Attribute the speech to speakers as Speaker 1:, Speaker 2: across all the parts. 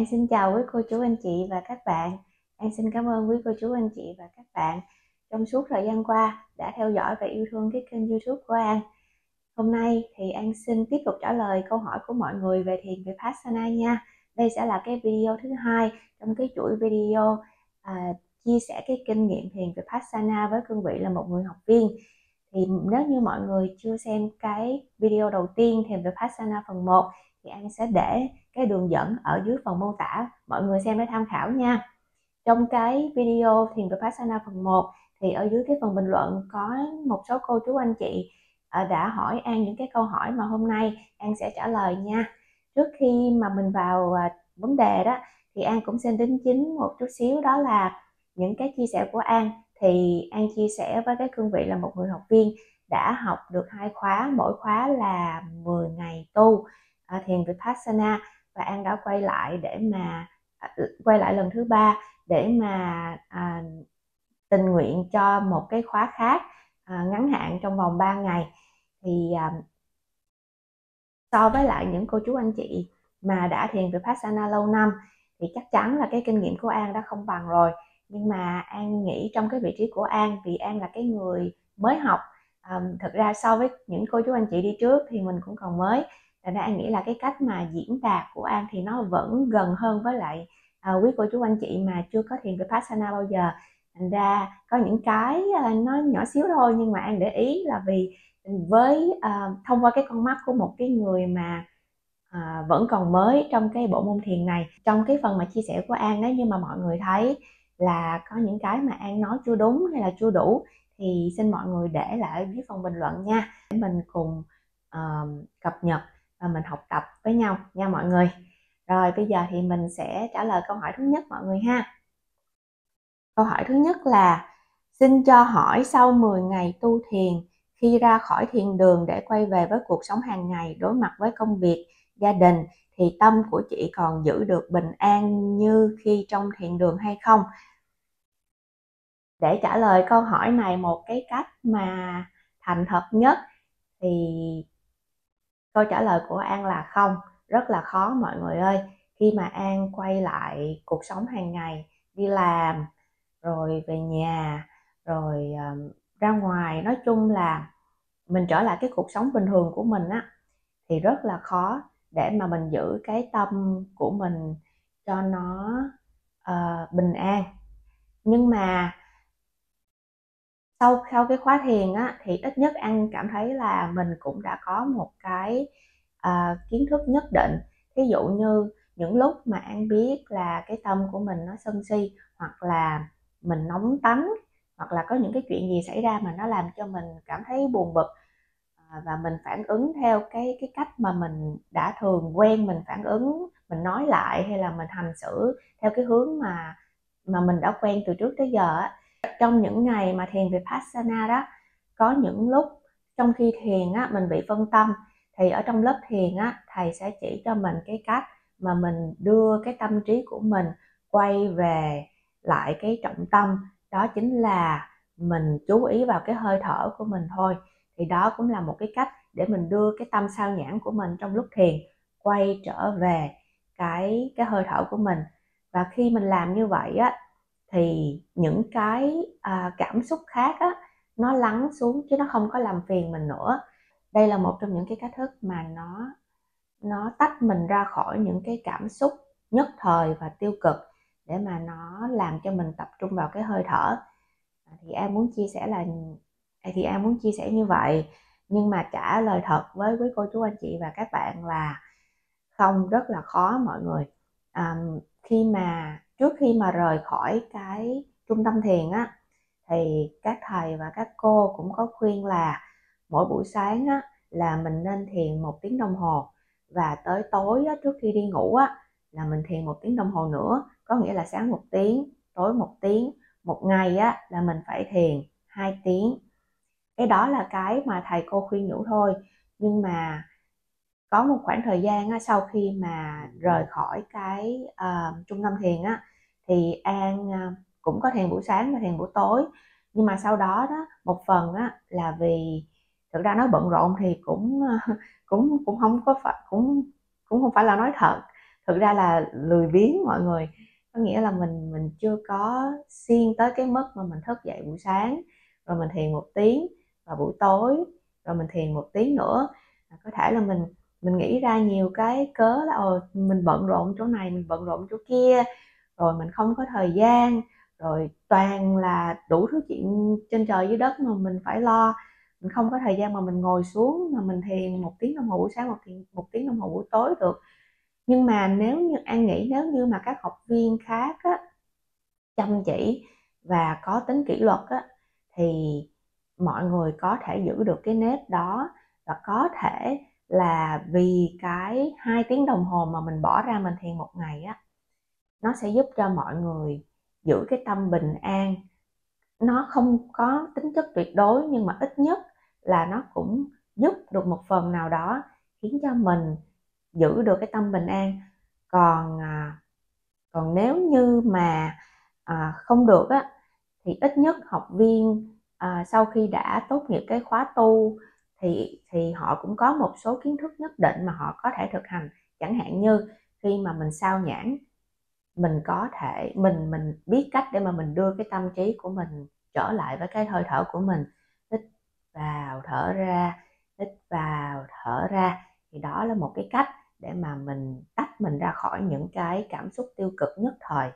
Speaker 1: An xin chào quý cô chú anh chị và các bạn. An xin cảm ơn quý cô chú anh chị và các bạn trong suốt thời gian qua đã theo dõi và yêu thương cái kênh YouTube của An. Hôm nay thì An xin tiếp tục trả lời câu hỏi của mọi người về thiền Vipassana nha. Đây sẽ là cái video thứ hai trong cái chuỗi video à, chia sẻ cái kinh nghiệm thiền Vipassana với cương vị là một người học viên. Thì nếu như mọi người chưa xem cái video đầu tiên thiền Vipassana phần 1 thì An sẽ để cái đường dẫn ở dưới phần mô tả mọi người xem để tham khảo nha trong cái video thiền Vipassana phần 1 thì ở dưới cái phần bình luận có một số cô chú anh chị à, đã hỏi An những cái câu hỏi mà hôm nay An sẽ trả lời nha trước khi mà mình vào à, vấn đề đó thì An cũng xin đính chính một chút xíu đó là những cái chia sẻ của An thì An chia sẻ với cái cương vị là một người học viên đã học được hai khóa mỗi khóa là 10 ngày tu uh, ờ, thiền vipassana và an đã quay lại để mà à, ừ, quay lại lần thứ ba để mà uh, tình nguyện cho một cái khóa khác uh, ngắn hạn trong vòng 3 ngày thì uh, so với lại những cô chú anh chị mà đã thiền vipassana lâu năm thì chắc chắn là cái kinh nghiệm của an đã không bằng rồi nhưng mà an nghĩ trong cái vị trí của an vì an là cái người mới học um, thực ra so với những cô chú anh chị đi trước thì mình cũng còn mới thành ra an nghĩ là cái cách mà diễn đạt của an thì nó vẫn gần hơn với lại à, quý cô chú anh chị mà chưa có thiền vipassana bao giờ thành ra có những cái à, nó nhỏ xíu thôi nhưng mà an để ý là vì với uh, thông qua cái con mắt của một cái người mà uh, vẫn còn mới trong cái bộ môn thiền này trong cái phần mà chia sẻ của an nếu nhưng mà mọi người thấy là có những cái mà an nói chưa đúng hay là chưa đủ thì xin mọi người để lại dưới phần bình luận nha để mình cùng uh, cập nhật và mình học tập với nhau nha mọi người rồi bây giờ thì mình sẽ trả lời câu hỏi thứ nhất mọi người ha câu hỏi thứ nhất là xin cho hỏi sau 10 ngày tu thiền khi ra khỏi thiền đường để quay về với cuộc sống hàng ngày đối mặt với công việc gia đình thì tâm của chị còn giữ được bình an như khi trong thiền đường hay không để trả lời câu hỏi này một cái cách mà thành thật nhất thì câu trả lời của an là không rất là khó mọi người ơi khi mà an quay lại cuộc sống hàng ngày đi làm rồi về nhà rồi um, ra ngoài nói chung là mình trở lại cái cuộc sống bình thường của mình á thì rất là khó để mà mình giữ cái tâm của mình cho nó uh, bình an nhưng mà sau sau cái khóa thiền á thì ít nhất an cảm thấy là mình cũng đã có một cái uh, kiến thức nhất định thí dụ như những lúc mà an biết là cái tâm của mình nó sân si hoặc là mình nóng tánh hoặc là có những cái chuyện gì xảy ra mà nó làm cho mình cảm thấy buồn bực ờ, và mình phản ứng theo cái cái cách mà mình đã thường quen mình phản ứng mình nói lại hay là mình hành xử theo cái hướng mà mà mình đã quen từ trước tới giờ trong những ngày mà thiền vipassana đó có những lúc trong khi thiền á, mình bị phân tâm thì ở trong lớp thiền á, thầy sẽ chỉ cho mình cái cách mà mình đưa cái tâm trí của mình quay về lại cái trọng tâm đó chính là mình chú ý vào cái hơi thở của mình thôi thì đó cũng là một cái cách để mình đưa cái tâm sao nhãn của mình trong lúc thiền quay trở về cái cái hơi thở của mình và khi mình làm như vậy á thì những cái à, cảm xúc khác á, nó lắng xuống chứ nó không có làm phiền mình nữa đây là một trong những cái cách thức mà nó nó tách mình ra khỏi những cái cảm xúc nhất thời và tiêu cực để mà nó làm cho mình tập trung vào cái hơi thở à, thì em muốn chia sẻ là à, thì em muốn chia sẻ như vậy nhưng mà trả lời thật với quý cô chú anh chị và các bạn là không rất là khó mọi người à, khi mà trước khi mà rời khỏi cái trung tâm thiền á thì các thầy và các cô cũng có khuyên là mỗi buổi sáng á là mình nên thiền một tiếng đồng hồ và tới tối á, trước khi đi ngủ á là mình thiền một tiếng đồng hồ nữa có nghĩa là sáng một tiếng tối một tiếng một ngày á là mình phải thiền hai tiếng cái đó là cái mà thầy cô khuyên nhủ thôi nhưng mà có một khoảng thời gian á, sau khi mà rời khỏi cái uh, trung tâm thiền á thì an uh, cũng có thiền buổi sáng và thiền buổi tối nhưng mà sau đó đó một phần á là vì thực ra nói bận rộn thì cũng ờ, cũng cũng không có phải cũng cũng không phải là nói thật thực ra là lười biếng mọi người có nghĩa là mình mình chưa có siêng tới cái mức mà mình thức dậy buổi sáng rồi mình thiền một tiếng và buổi tối rồi mình thiền một tiếng nữa có thể là mình mình nghĩ ra nhiều cái cớ là ồ ờ, mình bận rộn chỗ này mình bận rộn chỗ kia rồi mình không có thời gian rồi toàn là đủ thứ chuyện trên trời dưới đất mà mình phải lo mình không có thời gian mà mình ngồi xuống mà mình thiền một tiếng đồng hồ buổi sáng một tiếng một tiếng đồng hồ buổi tối được nhưng mà nếu như an nghĩ nếu như mà các học viên khác á, chăm chỉ và có tính kỷ luật á, thì mọi người có thể giữ được cái nếp đó và có thể là vì cái hai tiếng đồng hồ mà mình bỏ ra mình thiền một ngày á nó sẽ giúp cho mọi người giữ cái tâm bình an nó không có tính chất tuyệt đối nhưng mà ít nhất là nó cũng giúp được một phần nào đó khiến cho mình giữ được cái tâm bình an còn à, còn nếu như mà à, không được á thì ít nhất học viên à, sau khi đã tốt nghiệp cái khóa tu thì thì họ cũng có một số kiến thức nhất định mà họ có thể thực hành chẳng hạn như khi mà mình sao nhãn mình có thể mình mình biết cách để mà mình đưa cái tâm trí của mình trở lại với cái hơi thở của mình hít vào thở ra hít vào thở ra thì đó là một cái cách để mà mình tách mình ra khỏi những cái cảm xúc tiêu cực nhất thời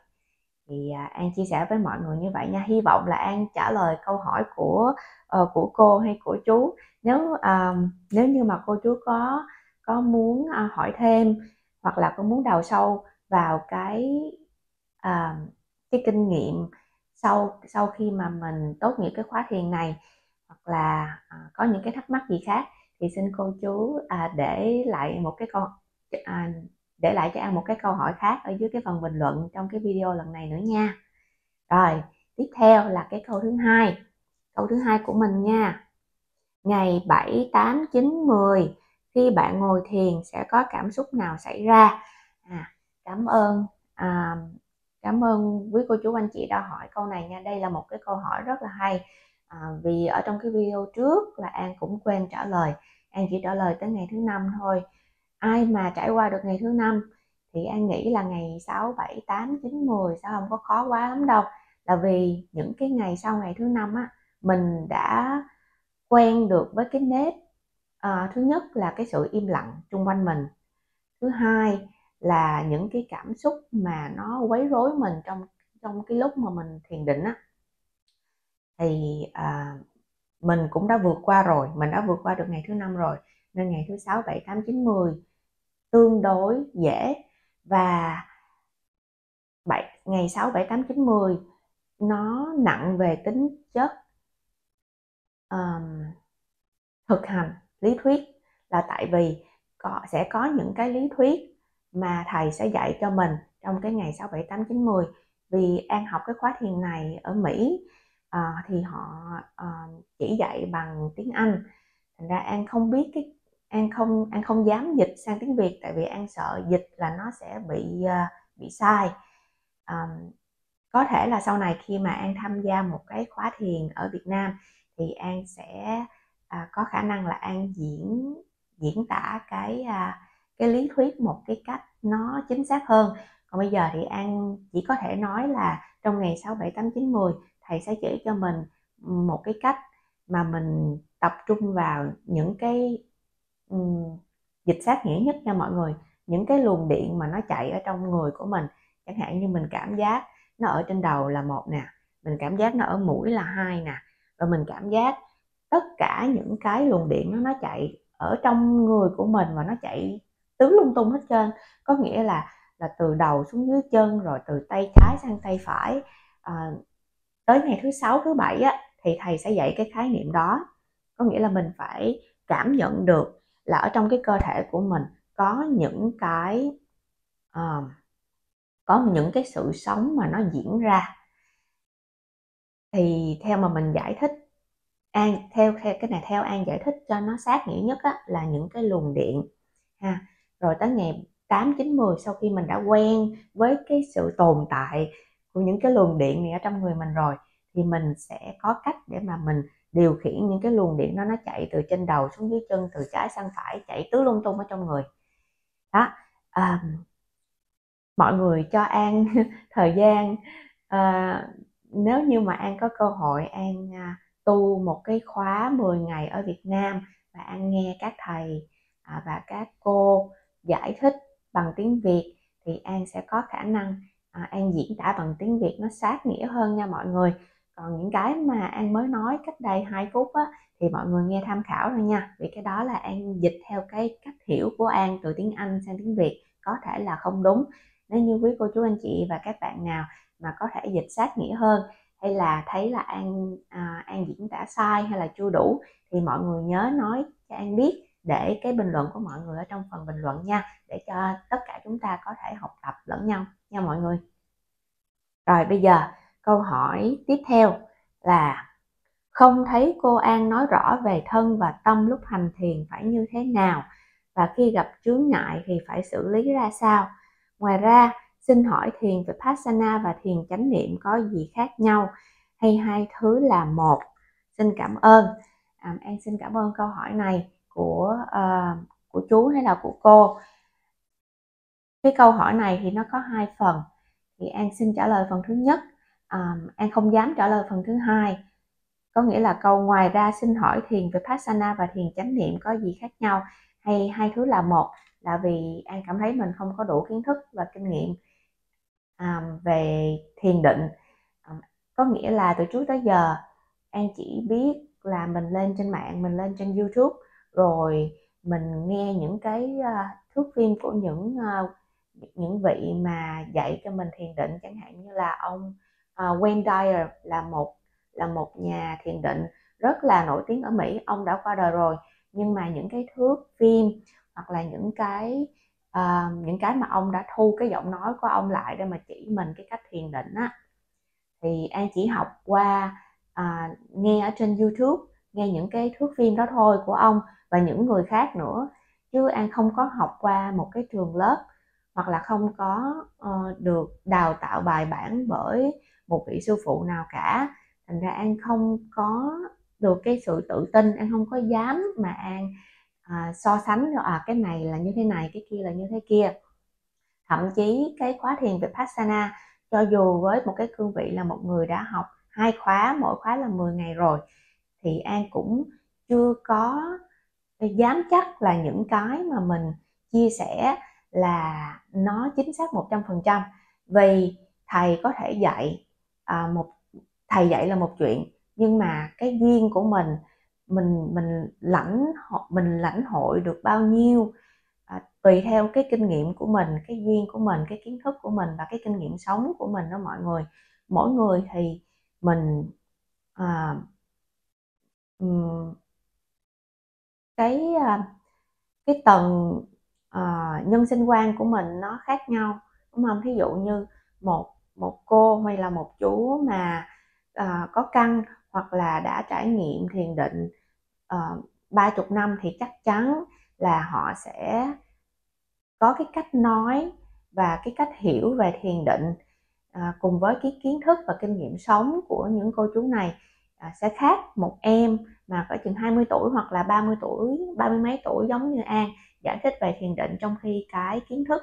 Speaker 1: thì à, An chia sẻ với mọi người như vậy nha hy vọng là An trả lời câu hỏi của uh, của cô hay của chú nếu uh, nếu như mà cô chú có có muốn uh, hỏi thêm hoặc là có muốn đào sâu vào cái uh, cái kinh nghiệm sau sau khi mà mình tốt nghiệp cái khóa thiền này hoặc là uh, có những cái thắc mắc gì khác thì xin cô chú uh, để lại một cái con uh, để lại cho An một cái câu hỏi khác ở dưới cái phần bình luận trong cái video lần này nữa nha rồi tiếp theo là cái câu thứ hai câu thứ hai của mình nha ngày 7, 8, 9, 10 khi bạn ngồi thiền sẽ có cảm xúc nào xảy ra à, cảm ơn à, cảm ơn quý cô chú anh chị đã hỏi câu này nha đây là một cái câu hỏi rất là hay à, vì ở trong cái video trước là an cũng quên trả lời an chỉ trả lời tới ngày thứ năm thôi ai mà trải qua được ngày thứ năm thì An nghĩ là ngày 6, 7, 8, 9, 10 sẽ không có khó quá lắm đâu là vì những cái ngày sau ngày thứ năm á mình đã quen được với cái nếp à, thứ nhất là cái sự im lặng xung quanh mình thứ hai là những cái cảm xúc mà nó quấy rối mình trong trong cái lúc mà mình thiền định á thì à, mình cũng đã vượt qua rồi mình đã vượt qua được ngày thứ năm rồi nên ngày thứ sáu bảy tám chín mười tương đối dễ và 7, ngày 6, 7, 8, 9, 10 nó nặng về tính chất um, thực hành lý thuyết là tại vì có, sẽ có những cái lý thuyết mà thầy sẽ dạy cho mình trong cái ngày 6, 7, 8, 9, 10 vì An học cái khóa thiền này ở Mỹ uh, thì họ uh, chỉ dạy bằng tiếng Anh thành ra An không biết cái an không an không dám dịch sang tiếng việt tại vì an sợ dịch là nó sẽ bị ờ, bị sai um, có thể là sau này khi mà an tham gia một cái khóa thiền ở việt nam thì an sẽ uh, có khả năng là an diễn diễn tả cái uh, cái lý thuyết một cái cách nó chính xác hơn còn bây giờ thì an chỉ có thể nói là trong ngày sáu bảy tám chín mười thầy sẽ chỉ cho mình một cái cách mà mình tập trung vào những cái um, dịch sát nghĩa nhất nha mọi người những cái luồng điện mà nó chạy ở trong người của mình chẳng hạn như mình cảm giác nó ở trên đầu là một nè mình cảm giác nó ở mũi là hai nè rồi mình cảm giác tất cả những cái luồng điện nó nó chạy ở trong người của mình và nó chạy tứ lung tung hết trơn có nghĩa là là từ đầu xuống dưới chân rồi từ tay trái sang tay phải à, tới ngày thứ sáu thứ bảy á thì thầy sẽ dạy cái khái niệm đó có nghĩa là mình phải cảm nhận được là ở trong cái cơ thể của mình có những cái uh, có những cái sự sống mà nó diễn ra thì theo mà mình giải thích an theo theo cái này theo an giải thích cho nó sát nghĩa nhất á, là những cái luồng điện ha rồi tới ngày 8 9 10 sau khi mình đã quen với cái sự tồn tại của những cái luồng điện này ở trong người mình rồi thì mình sẽ có cách để mà mình điều khiển những cái luồng điện đó nó chạy từ trên đầu xuống dưới chân từ trái sang phải chạy tứ lung tung ở trong người đó à, mọi người cho an thời gian à, nếu như mà an có cơ hội an à, tu một cái khóa 10 ngày ở Việt Nam và an nghe các thầy à, và các cô giải thích bằng tiếng Việt thì an sẽ có khả năng à, an diễn tả bằng tiếng Việt nó sát nghĩa hơn nha mọi người còn những cái mà an mới nói cách đây hai phút á, thì mọi người nghe tham khảo thôi nha vì cái đó là an dịch theo cái cách hiểu của an từ tiếng anh sang tiếng việt có thể là không đúng nếu như quý cô chú anh chị và các bạn nào mà có thể dịch sát nghĩa hơn hay là thấy là an à, an diễn tả sai hay là chưa đủ thì mọi người nhớ nói cho an biết để cái bình luận của mọi người ở trong phần bình luận nha để cho tất cả chúng ta có thể học tập lẫn nhau nha mọi người rồi bây giờ Câu hỏi tiếp theo là không thấy cô An nói rõ về thân và tâm lúc hành thiền phải như thế nào và khi gặp chướng ngại thì phải xử lý ra sao. Ngoài ra, xin hỏi thiền Vipassana và thiền chánh niệm có gì khác nhau hay hai thứ là một? Xin cảm ơn. À, An xin cảm ơn câu hỏi này của uh, của chú hay là của cô. Cái câu hỏi này thì nó có hai phần. Thì An xin trả lời phần thứ nhất um, An không dám trả lời phần thứ hai có nghĩa là câu ngoài ra xin hỏi thiền vipassana và thiền chánh niệm có gì khác nhau hay hai thứ là một là vì An cảm thấy mình không có đủ kiến thức và kinh nghiệm um, về thiền định um, có nghĩa là từ trước tới giờ An chỉ biết là mình lên trên mạng mình lên trên YouTube rồi mình nghe những cái uh, thước phim của những uh, những vị mà dạy cho mình thiền định chẳng hạn như là ông uh, Wayne Dyer là một là một nhà thiền định rất là nổi tiếng ở Mỹ ông đã qua đời rồi nhưng mà những cái thước phim hoặc là những cái uh, những cái mà ông đã thu cái giọng nói của ông lại để mà chỉ mình cái cách thiền định á thì An chỉ học qua uh, nghe ở trên YouTube nghe những cái thước phim đó thôi của ông và những người khác nữa chứ An không có học qua một cái trường lớp hoặc là không có uh, được đào tạo bài bản bởi một vị sư phụ nào cả thành ra an không có được cái sự tự tin an không có dám mà an à, so sánh à cái này là như thế này cái kia là như thế kia thậm chí cái khóa thiền về vipassana cho dù với một cái cương vị là một người đã học hai khóa mỗi khóa là 10 ngày rồi thì an cũng chưa có dám chắc là những cái mà mình chia sẻ là nó chính xác 100% vì thầy có thể dạy à, một thầy dạy là một chuyện nhưng mà cái duyên của mình mình mình lãnh mình lãnh hội được bao nhiêu à, tùy theo cái kinh nghiệm của mình cái duyên của mình cái kiến thức của mình và cái kinh nghiệm sống của mình đó mọi người mỗi người thì mình à, cái à, cái tầng uh, nhân sinh quan của mình nó khác nhau đúng không thí dụ như một một cô hay là một chú mà uh, có căn hoặc là đã trải nghiệm thiền định ờ, ba uh, chục năm thì chắc chắn là họ sẽ có cái cách nói và cái cách hiểu về thiền định à, cùng với cái kiến thức và kinh nghiệm sống của những cô chú này à, sẽ khác một em mà có chừng 20 tuổi hoặc là 30 tuổi, ba mươi mấy tuổi giống như An giải thích về thiền định trong khi cái kiến thức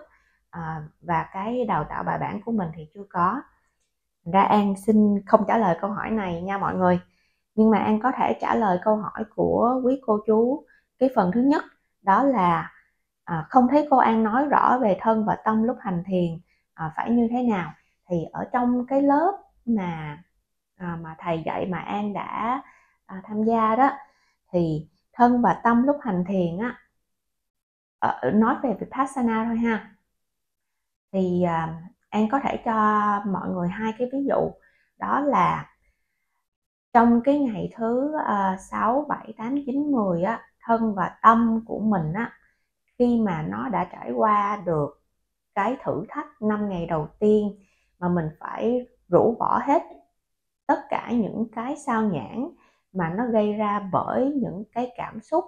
Speaker 1: à, và cái đào tạo bài bản của mình thì chưa có ra an xin không trả lời câu hỏi này nha mọi người nhưng mà an có thể trả lời câu hỏi của quý cô chú cái phần thứ nhất đó là à, không thấy cô an nói rõ về thân và tâm lúc hành thiền à, phải như thế nào thì ở trong cái lớp mà à, mà thầy dạy mà an đã à, tham gia đó thì thân và tâm lúc hành thiền á à, nói về vipassana thôi ha thì à, An có thể cho mọi người hai cái ví dụ đó là trong cái ngày thứ à, sáu bảy tám chín mười á, thân và tâm của mình á, khi mà nó đã trải qua được cái thử thách năm ngày đầu tiên mà mình phải rũ bỏ hết tất cả những cái sao nhãn mà nó gây ra bởi những cái cảm xúc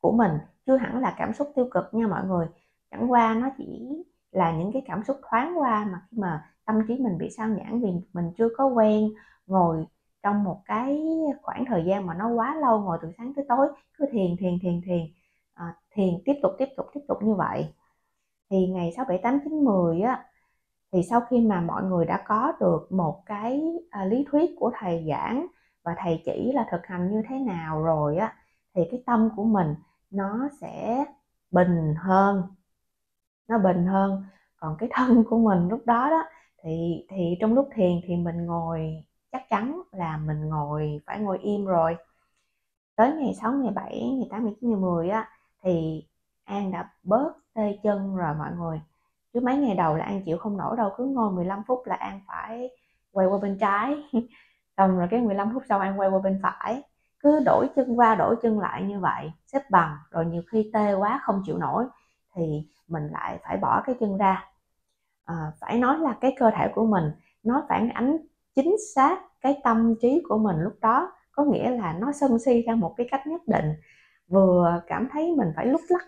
Speaker 1: của mình chưa hẳn là cảm xúc tiêu cực nha mọi người chẳng qua nó chỉ là những cái cảm xúc thoáng qua mà khi mà tâm trí mình bị sao nhãn vì mình chưa có quen ngồi trong một cái khoảng thời gian mà nó quá lâu ngồi từ sáng tới tối cứ thiền thiền thiền thiền à, thiền tiếp tục tiếp tục tiếp tục như vậy thì ngày 6, 7, 8, 9, 10 á thì sau khi mà mọi người đã có được một cái à, lý thuyết của thầy giảng và thầy chỉ là thực hành như thế nào rồi á thì cái tâm của mình nó sẽ bình hơn nó bình hơn còn cái thân của mình lúc đó đó thì thì trong lúc thiền thì mình ngồi chắc chắn là mình ngồi phải ngồi im rồi tới ngày 6, ngày 7, ngày 8, ngày 9, ngày 10 á thì An đã bớt tê chân rồi mọi người cứ mấy ngày đầu là An chịu không nổi đâu cứ ngồi 15 phút là An phải quay qua bên trái xong rồi cái 15 phút sau An quay qua bên phải cứ đổi chân qua đổi chân lại như vậy xếp bằng rồi nhiều khi tê quá không chịu nổi thì mình lại phải bỏ cái chân ra à, phải nói là cái cơ thể của mình nó phản ánh chính xác cái tâm trí của mình lúc đó có nghĩa là nó sân si ra một cái cách nhất định vừa cảm thấy mình phải lúc lắc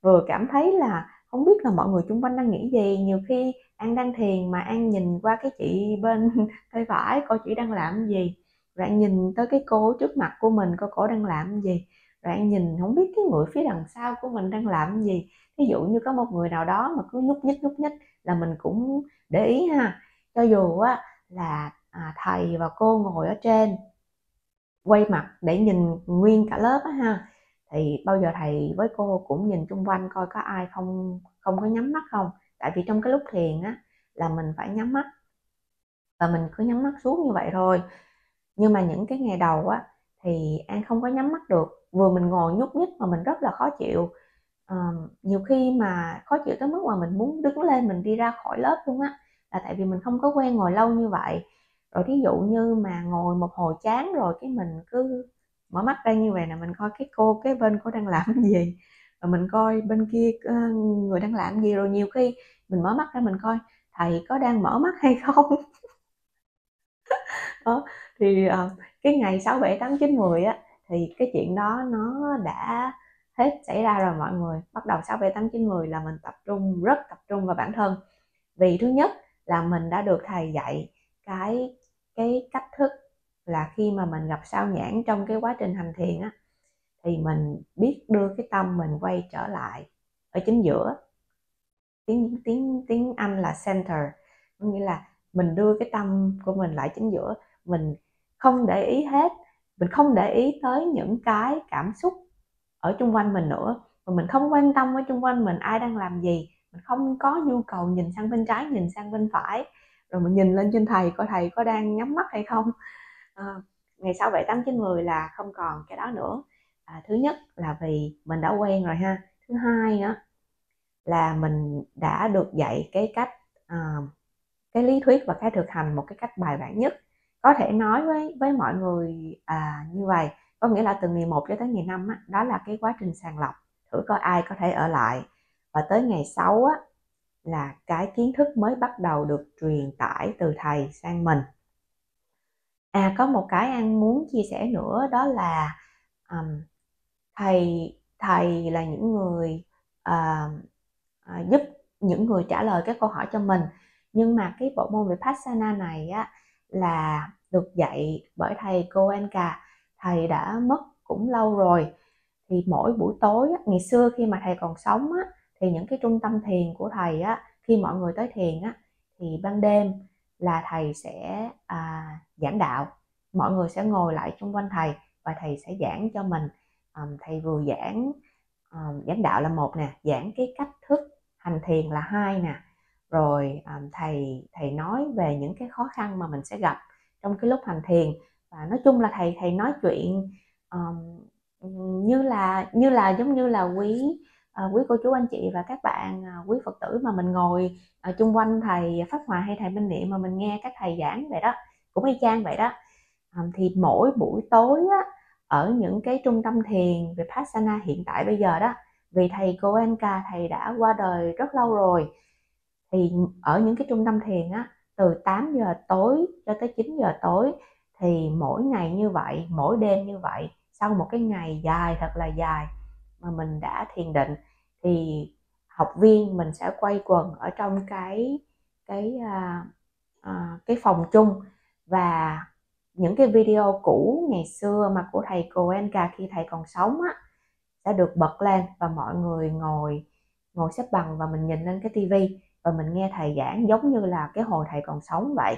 Speaker 1: vừa cảm thấy là không biết là mọi người xung quanh đang nghĩ gì nhiều khi an đang thiền mà an nhìn qua cái chị bên tay phải coi chị đang làm gì rồi nhìn tới cái cô trước mặt của mình coi cổ đang làm gì bạn nhìn không biết cái người phía đằng sau của mình đang làm gì ví dụ như có một người nào đó mà cứ nhúc nhích nhúc nhích là mình cũng để ý ha cho dù á là à, thầy và cô ngồi ở trên quay mặt để nhìn nguyên cả lớp á ha thì bao giờ thầy với cô cũng nhìn chung quanh coi có ai không không có nhắm mắt không tại vì trong cái lúc thiền á là mình phải nhắm mắt và mình cứ nhắm mắt xuống như vậy thôi nhưng mà những cái ngày đầu á thì an không có nhắm mắt được vừa mình ngồi nhúc nhích mà mình rất là khó chịu à, nhiều khi mà khó chịu tới mức mà mình muốn đứng lên mình đi ra khỏi lớp luôn á là tại vì mình không có quen ngồi lâu như vậy rồi thí dụ như mà ngồi một hồi chán rồi cái mình cứ mở mắt ra như vậy nè mình coi cái cô cái bên cô đang làm cái gì rồi mình coi bên kia ờ, người đang làm gì rồi nhiều khi mình mở mắt ra mình coi thầy có đang mở mắt hay không đó, thì uh, cái ngày sáu bảy tám chín mười á thì cái chuyện đó nó đã hết xảy ra rồi mọi người bắt đầu 6, 7, 8, 9, 10 là mình tập trung rất tập trung vào bản thân vì thứ nhất là mình đã được thầy dạy cái cái cách thức là khi mà mình gặp sao nhãn trong cái quá trình hành thiền á thì mình biết đưa cái tâm mình quay trở lại ở chính giữa tiếng tiếng tiếng Anh là center nghĩa là mình đưa cái tâm của mình lại chính giữa mình không để ý hết mình không để ý tới những cái cảm xúc ở chung quanh mình nữa và mình không quan tâm ở chung quanh mình ai đang làm gì mình không có nhu cầu nhìn sang bên trái nhìn sang bên phải rồi mình nhìn lên trên thầy coi thầy có đang nhắm mắt hay không à, ngày sau bảy tám chín mười là không còn cái đó nữa à, thứ nhất là vì mình đã quen rồi ha thứ hai nữa là mình đã được dạy cái cách à, cái lý thuyết và cái thực hành một cái cách bài bản nhất có thể nói với với mọi người à, như vậy có nghĩa là từ ngày 1 cho tới ngày 5 á, đó là cái quá trình sàng lọc thử coi ai có thể ở lại và tới ngày 6 á, là cái kiến thức mới bắt đầu được truyền tải từ thầy sang mình à có một cái an muốn chia sẻ nữa đó là um, thầy thầy là những người uh, uh, giúp những người trả lời cái câu hỏi cho mình nhưng mà cái bộ môn vipassana này á là được dạy bởi thầy cô Anka thầy đã mất cũng lâu rồi thì mỗi buổi tối ngày xưa khi mà thầy còn sống thì những cái trung tâm thiền của thầy á khi mọi người tới thiền á thì ban đêm là thầy sẽ à, giảng đạo mọi người sẽ ngồi lại xung quanh thầy và thầy sẽ giảng cho mình um, thầy vừa giảng um, giảng đạo là một nè giảng cái cách thức hành thiền là hai nè rồi um, thầy thầy nói về những cái khó khăn mà mình sẽ gặp trong cái lúc hành thiền và nói chung là thầy thầy nói chuyện um, như là như là giống như là quý uh, quý cô chú anh chị và các bạn uh, quý phật tử mà mình ngồi uh, chung quanh thầy pháp hòa hay thầy minh niệm mà mình nghe các thầy giảng vậy đó cũng y chang vậy đó um, thì mỗi buổi tối á, ở những cái trung tâm thiền về pasana hiện tại bây giờ đó vì thầy cô Goenka thầy đã qua đời rất lâu rồi thì ở những cái trung tâm thiền á từ 8 giờ tối cho tới 9 giờ tối thì mỗi ngày như vậy mỗi đêm như vậy sau một cái ngày dài thật là dài mà mình đã thiền định thì học viên mình sẽ quay quần ở trong cái cái à, à, cái phòng chung và những cái video cũ ngày xưa mà của thầy cô Coenka khi thầy còn sống á sẽ được bật lên và mọi người ngồi ngồi xếp bằng và mình nhìn lên cái tivi và mình nghe thầy giảng giống như là cái hồi thầy còn sống vậy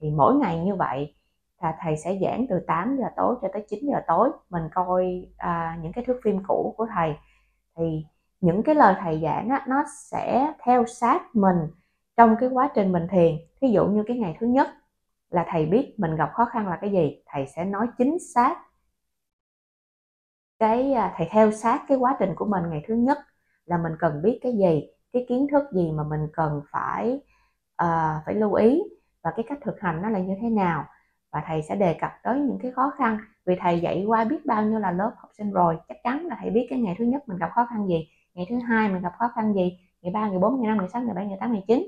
Speaker 1: thì mỗi ngày như vậy là thầy sẽ giảng từ 8 giờ tối cho tới 9 giờ tối mình coi à, những cái thước phim cũ của thầy thì những cái lời thầy giảng á, nó sẽ theo sát mình trong cái quá trình mình thiền thí dụ như cái ngày thứ nhất là thầy biết mình gặp khó khăn là cái gì thầy sẽ nói chính xác cái à, thầy theo sát cái quá trình của mình ngày thứ nhất là mình cần biết cái gì cái kiến thức gì mà mình cần phải uh, phải lưu ý và cái cách thực hành nó là như thế nào và thầy sẽ đề cập tới những cái khó khăn vì thầy dạy qua biết bao nhiêu là lớp học sinh rồi chắc chắn là thầy biết cái ngày thứ nhất mình gặp khó khăn gì ngày thứ hai mình gặp khó khăn gì ngày ba ngày bốn ngày năm ngày sáu ngày bảy ngày tám ngày chín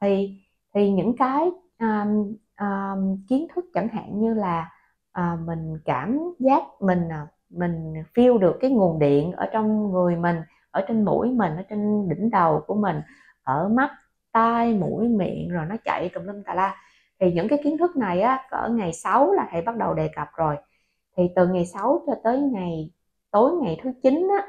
Speaker 1: thì thì những cái um, um, kiến thức chẳng hạn như là uh, mình cảm giác mình ờ, mình feel được cái nguồn điện ở trong người mình ở trên mũi mình ở trên đỉnh đầu của mình ở mắt tai mũi miệng rồi nó chạy tùm lum tà la thì những cái kiến thức này á cỡ ngày 6 là thầy bắt đầu đề cập rồi thì từ ngày 6 cho tới ngày tối ngày thứ 9 á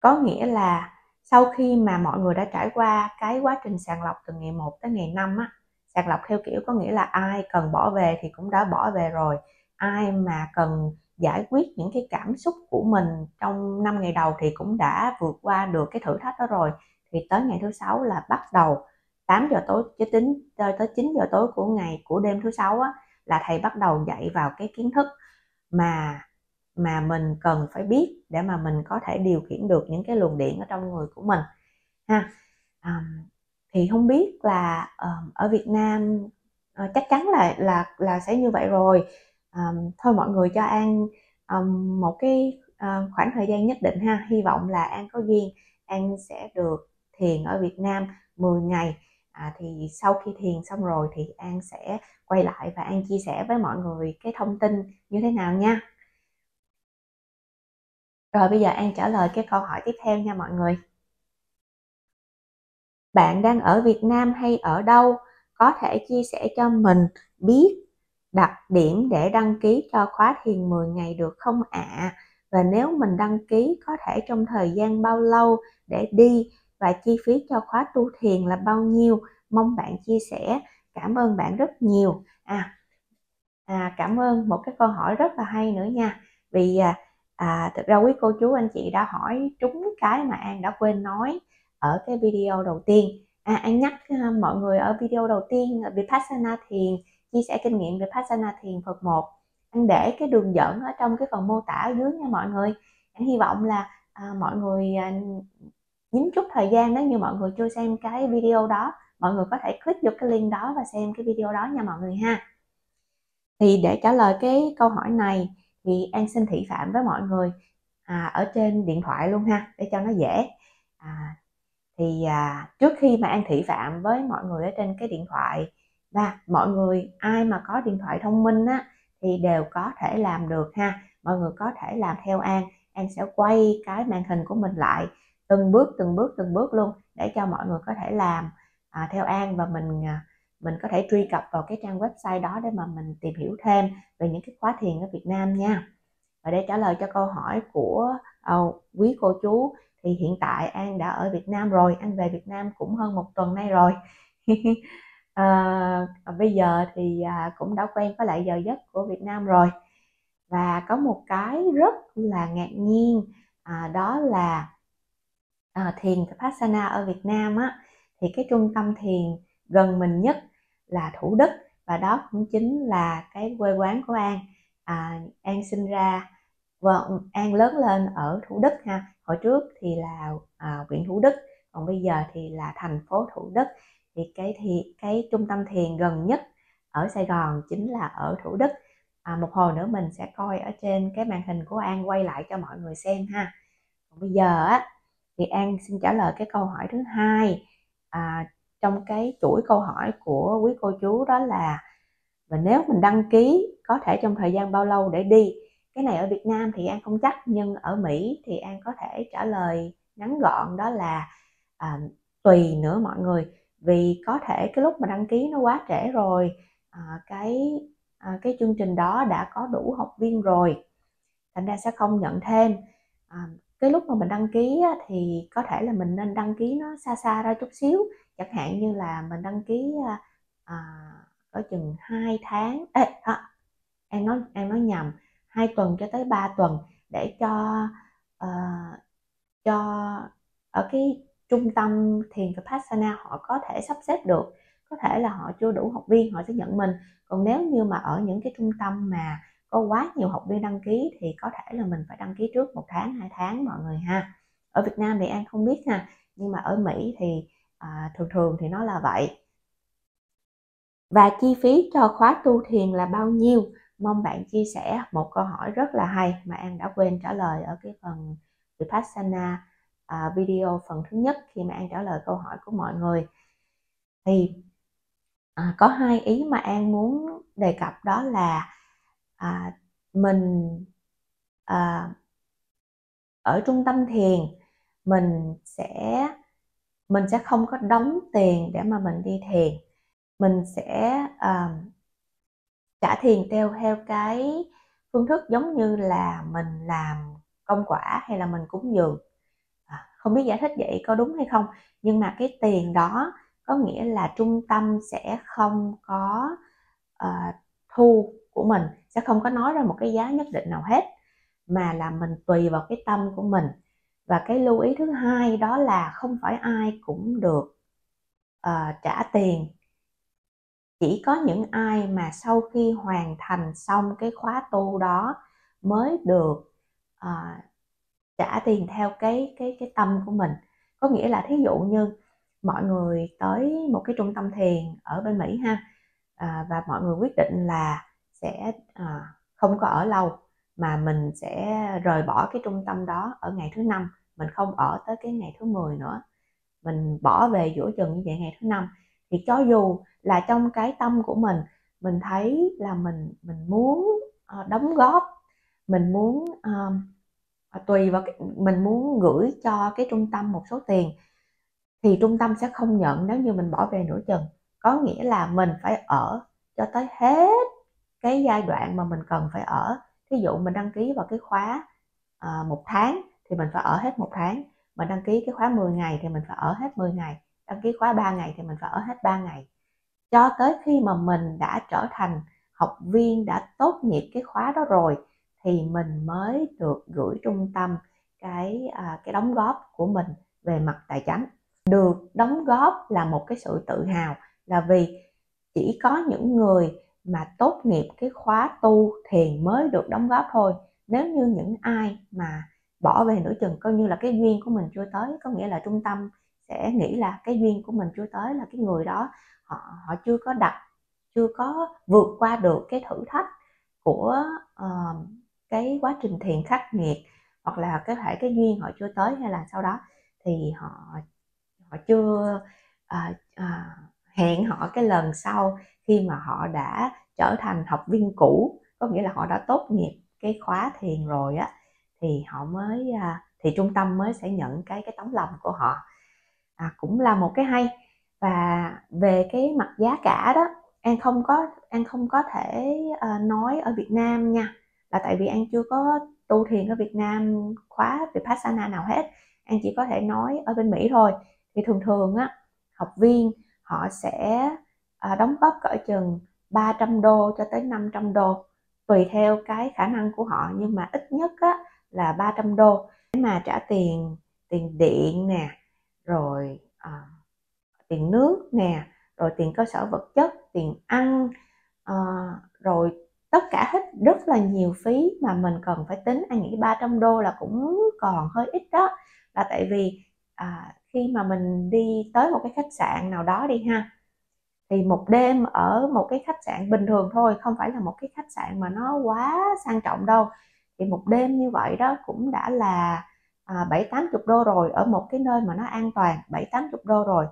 Speaker 1: có nghĩa là sau khi mà mọi người đã trải qua cái quá trình sàng lọc từ ngày 1 tới ngày 5 á sàng lọc theo kiểu có nghĩa là ai cần bỏ về thì cũng đã bỏ về rồi ai mà cần giải quyết những cái cảm xúc của mình trong năm ngày đầu thì cũng đã vượt qua được cái thử thách đó rồi thì tới ngày thứ sáu là bắt đầu 8 giờ tối chứ tính tới 9 giờ tối của ngày của đêm thứ sáu á là thầy bắt đầu dạy vào cái kiến thức mà mà mình cần phải biết để mà mình có thể điều khiển được những cái luồng điện ở trong người của mình ha à, thì không biết là ở Việt Nam ờ, chắc chắn là là là sẽ như vậy rồi um, thôi mọi người cho an um, một cái uh, khoảng thời gian nhất định ha hy vọng là an có duyên an sẽ được thiền ở việt nam 10 ngày à, thì sau khi thiền xong rồi thì an sẽ quay lại và an chia sẻ với mọi người cái thông tin như thế nào nha rồi bây giờ an trả lời cái câu hỏi tiếp theo nha mọi người bạn đang ở việt nam hay ở đâu có thể chia sẻ cho mình biết đặt điểm để đăng ký cho khóa thiền 10 ngày được không ạ? À? Và nếu mình đăng ký có thể trong thời gian bao lâu để đi và chi phí cho khóa tu thiền là bao nhiêu? Mong bạn chia sẻ. Cảm ơn bạn rất nhiều. À, à cảm ơn một cái câu hỏi rất là hay nữa nha. Vì à, à, thực ra quý cô chú anh chị đã hỏi trúng cái mà An đã quên nói ở cái video đầu tiên. À, An nhắc à, mọi người ở video đầu tiên à, Vipassana thiền chia sẻ kinh nghiệm về Pasana thiền Phật 1 anh để cái đường dẫn ở trong cái phần mô tả ở dưới nha mọi người anh hy vọng là à, mọi người à, nhín chút thời gian nếu như mọi người chưa xem cái video đó mọi người có thể click vô cái link đó và xem cái video đó nha mọi người ha thì để trả lời cái câu hỏi này thì an xin thị phạm với mọi người à, ở trên điện thoại luôn ha để cho nó dễ à, thì à, trước khi mà an thị phạm với mọi người ở trên cái điện thoại và mọi người ai mà có điện thoại thông minh á thì đều có thể làm được ha mọi người có thể làm theo an an sẽ quay cái màn hình của mình lại từng bước từng bước từng bước luôn để cho mọi người có thể làm à, theo an và mình à, mình có thể truy cập vào cái trang website đó để mà mình tìm hiểu thêm về những cái khóa thiền ở Việt Nam nha và để trả lời cho câu hỏi của uh, quý cô chú thì hiện tại An đã ở Việt Nam rồi An về Việt Nam cũng hơn một tuần nay rồi à, bây giờ thì à, cũng đã quen với lại giờ giấc của Việt Nam rồi và có một cái rất là ngạc nhiên à, đó là à, thiền Vipassana ở Việt Nam á thì cái trung tâm thiền gần mình nhất là Thủ Đức và đó cũng chính là cái quê quán của An à, An sinh ra và An lớn lên ở Thủ Đức ha hồi trước thì là à, huyện Thủ Đức còn bây giờ thì là thành phố Thủ Đức thì cái thì cái trung tâm thiền gần nhất ở Sài Gòn chính là ở Thủ Đức à, một hồi nữa mình sẽ coi ở trên cái màn hình của An quay lại cho mọi người xem ha còn bây giờ á thì An xin trả lời cái câu hỏi thứ hai à, trong cái chuỗi câu hỏi của quý cô chú đó là và nếu mình đăng ký có thể trong thời gian bao lâu để đi cái này ở Việt Nam thì An không chắc nhưng ở Mỹ thì An có thể trả lời ngắn gọn đó là à, tùy nữa mọi người vì có thể cái lúc mà đăng ký nó quá trễ rồi à, cái à, cái chương trình đó đã có đủ học viên rồi thành ra sẽ không nhận thêm à, cái lúc mà mình đăng ký thì có thể là mình nên đăng ký nó xa xa ra chút xíu chẳng hạn như là mình đăng ký à, à ở chừng 2 tháng Ê, à, em nói em nói nhầm hai tuần cho tới 3 tuần để cho uh, cho ở cái trung tâm thiền vipassana họ có thể sắp xếp được có thể là họ chưa đủ học viên họ sẽ nhận mình còn nếu như mà ở những cái trung tâm mà có quá nhiều học viên đăng ký thì có thể là mình phải đăng ký trước một tháng hai tháng mọi người ha ở Việt Nam thì An không biết ha nhưng mà ở Mỹ thì à, thường thường thì nó là vậy và chi phí cho khóa tu thiền là bao nhiêu mong bạn chia sẻ một câu hỏi rất là hay mà An đã quên trả lời ở cái phần Vipassana À, video phần thứ nhất khi mà An trả lời câu hỏi của mọi người thì uh, có hai ý mà An muốn đề cập đó là uh, mình uh, ở trung tâm thiền mình sẽ mình sẽ không có đóng tiền để mà mình đi thiền mình sẽ uh, trả thiền theo theo cái phương thức giống như là mình làm công quả hay là mình cúng dường không biết giải thích vậy có đúng hay không nhưng mà cái tiền đó có nghĩa là trung tâm sẽ không có uh, thu của mình sẽ không có nói ra một cái giá nhất định nào hết mà là mình tùy vào cái tâm của mình và cái lưu ý thứ hai đó là không phải ai cũng được uh, trả tiền chỉ có những ai mà sau khi hoàn thành xong cái khóa tu đó mới được uh, trả tiền theo cái cái cái tâm của mình có nghĩa là thí dụ như mọi người tới một cái trung tâm thiền ở bên Mỹ ha à, và mọi người quyết định là sẽ à, không có ở lâu mà mình sẽ rời bỏ cái trung tâm đó ở ngày thứ năm mình không ở tới cái ngày thứ 10 nữa mình bỏ về giữa chừng như vậy ngày thứ năm thì cho dù là trong cái tâm của mình mình thấy là mình mình muốn ờ, đóng góp mình muốn uh, À, tùy vào mình muốn gửi cho cái trung tâm một số tiền thì trung tâm sẽ không nhận nếu như mình bỏ về nửa chừng có nghĩa là mình phải ở cho tới hết cái giai đoạn mà mình cần phải ở ví dụ mình đăng ký vào cái khóa à, một tháng thì mình phải ở hết một tháng mình đăng ký cái khóa 10 ngày thì mình phải ở hết 10 ngày đăng ký khóa 3 ngày thì mình phải ở hết 3 ngày cho tới khi mà mình đã trở thành học viên đã tốt nghiệp cái khóa đó rồi thì mình mới được gửi trung tâm cái à, cái đóng góp của mình về mặt tài chính được đóng góp là một cái sự tự hào là vì chỉ có những người mà tốt nghiệp cái khóa tu thiền mới được đóng góp thôi nếu như những ai mà bỏ về nửa chừng coi như là cái duyên của mình chưa tới có nghĩa là trung tâm sẽ nghĩ là cái duyên của mình chưa tới là cái người đó họ họ chưa có đặt chưa có vượt qua được cái thử thách của uh, cái quá trình thiền khắc nghiệt hoặc là có thể cái duyên họ chưa tới hay là sau đó thì họ họ chưa à, à, hẹn họ cái lần sau khi mà họ đã trở thành học viên cũ có nghĩa là họ đã tốt nghiệp cái khóa thiền rồi á thì họ mới à, thì trung tâm mới sẽ nhận cái cái tấm lòng của họ à, cũng là một cái hay và về cái mặt giá cả đó em không có em không có thể uh, nói ở Việt Nam nha là tại vì anh chưa có tu thiền ở Việt Nam khóa Vipassana nào hết anh chỉ có thể nói ở bên Mỹ thôi thì thường thường á học viên họ sẽ à, đóng góp cỡ chừng 300 đô cho tới 500 đô tùy theo cái khả năng của họ nhưng mà ít nhất á, là 300 đô để mà trả tiền tiền điện nè rồi à, tiền nước nè rồi tiền cơ sở vật chất tiền ăn à, rồi tất cả hết rất là nhiều phí mà mình cần phải tính anh nghĩ 300 đô là cũng còn hơi ít đó là tại vì à, khi mà mình đi tới một cái khách sạn nào đó đi ha thì một đêm ở một cái khách sạn bình thường thôi không phải là một cái khách sạn mà nó quá sang trọng đâu thì một đêm như vậy đó cũng đã là à, bảy tám chục đô rồi ở một cái nơi mà nó an toàn bảy tám chục đô rồi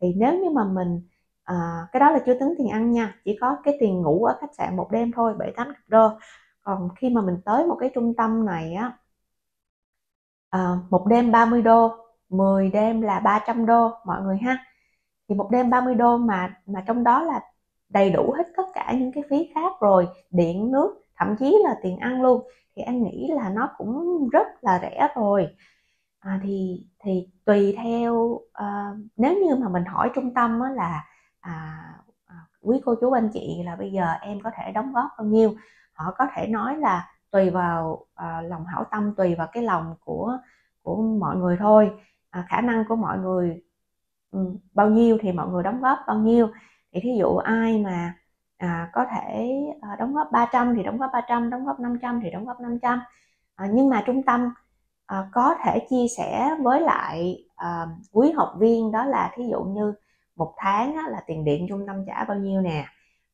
Speaker 1: thì nếu như mà mình à, cái đó là chưa tính tiền ăn nha chỉ có cái tiền ngủ ở khách sạn một đêm thôi bảy tám đô còn khi mà mình tới một cái trung tâm này á à, một đêm 30 đô 10 đêm là 300 đô mọi người ha thì một đêm 30 đô mà mà trong đó là đầy đủ hết tất cả những cái phí khác rồi điện nước thậm chí là tiền ăn luôn thì anh nghĩ là nó cũng rất là rẻ rồi à, thì thì tùy theo uh, nếu như mà mình hỏi trung tâm á, là À, à, quý cô chú anh chị là bây giờ em có thể đóng góp bao nhiêu họ có thể nói là tùy vào à, lòng hảo tâm tùy vào cái lòng của của mọi người thôi à, khả năng của mọi người um, bao nhiêu thì mọi người đóng góp bao nhiêu thì thí dụ ai mà à, có thể à, đóng góp 300 thì đóng góp 300 đóng góp 500 thì đóng góp 500 à, nhưng mà trung tâm à, có thể chia sẻ với lại à, quý học viên đó là thí dụ như một tháng á, là tiền điện trung tâm trả bao nhiêu nè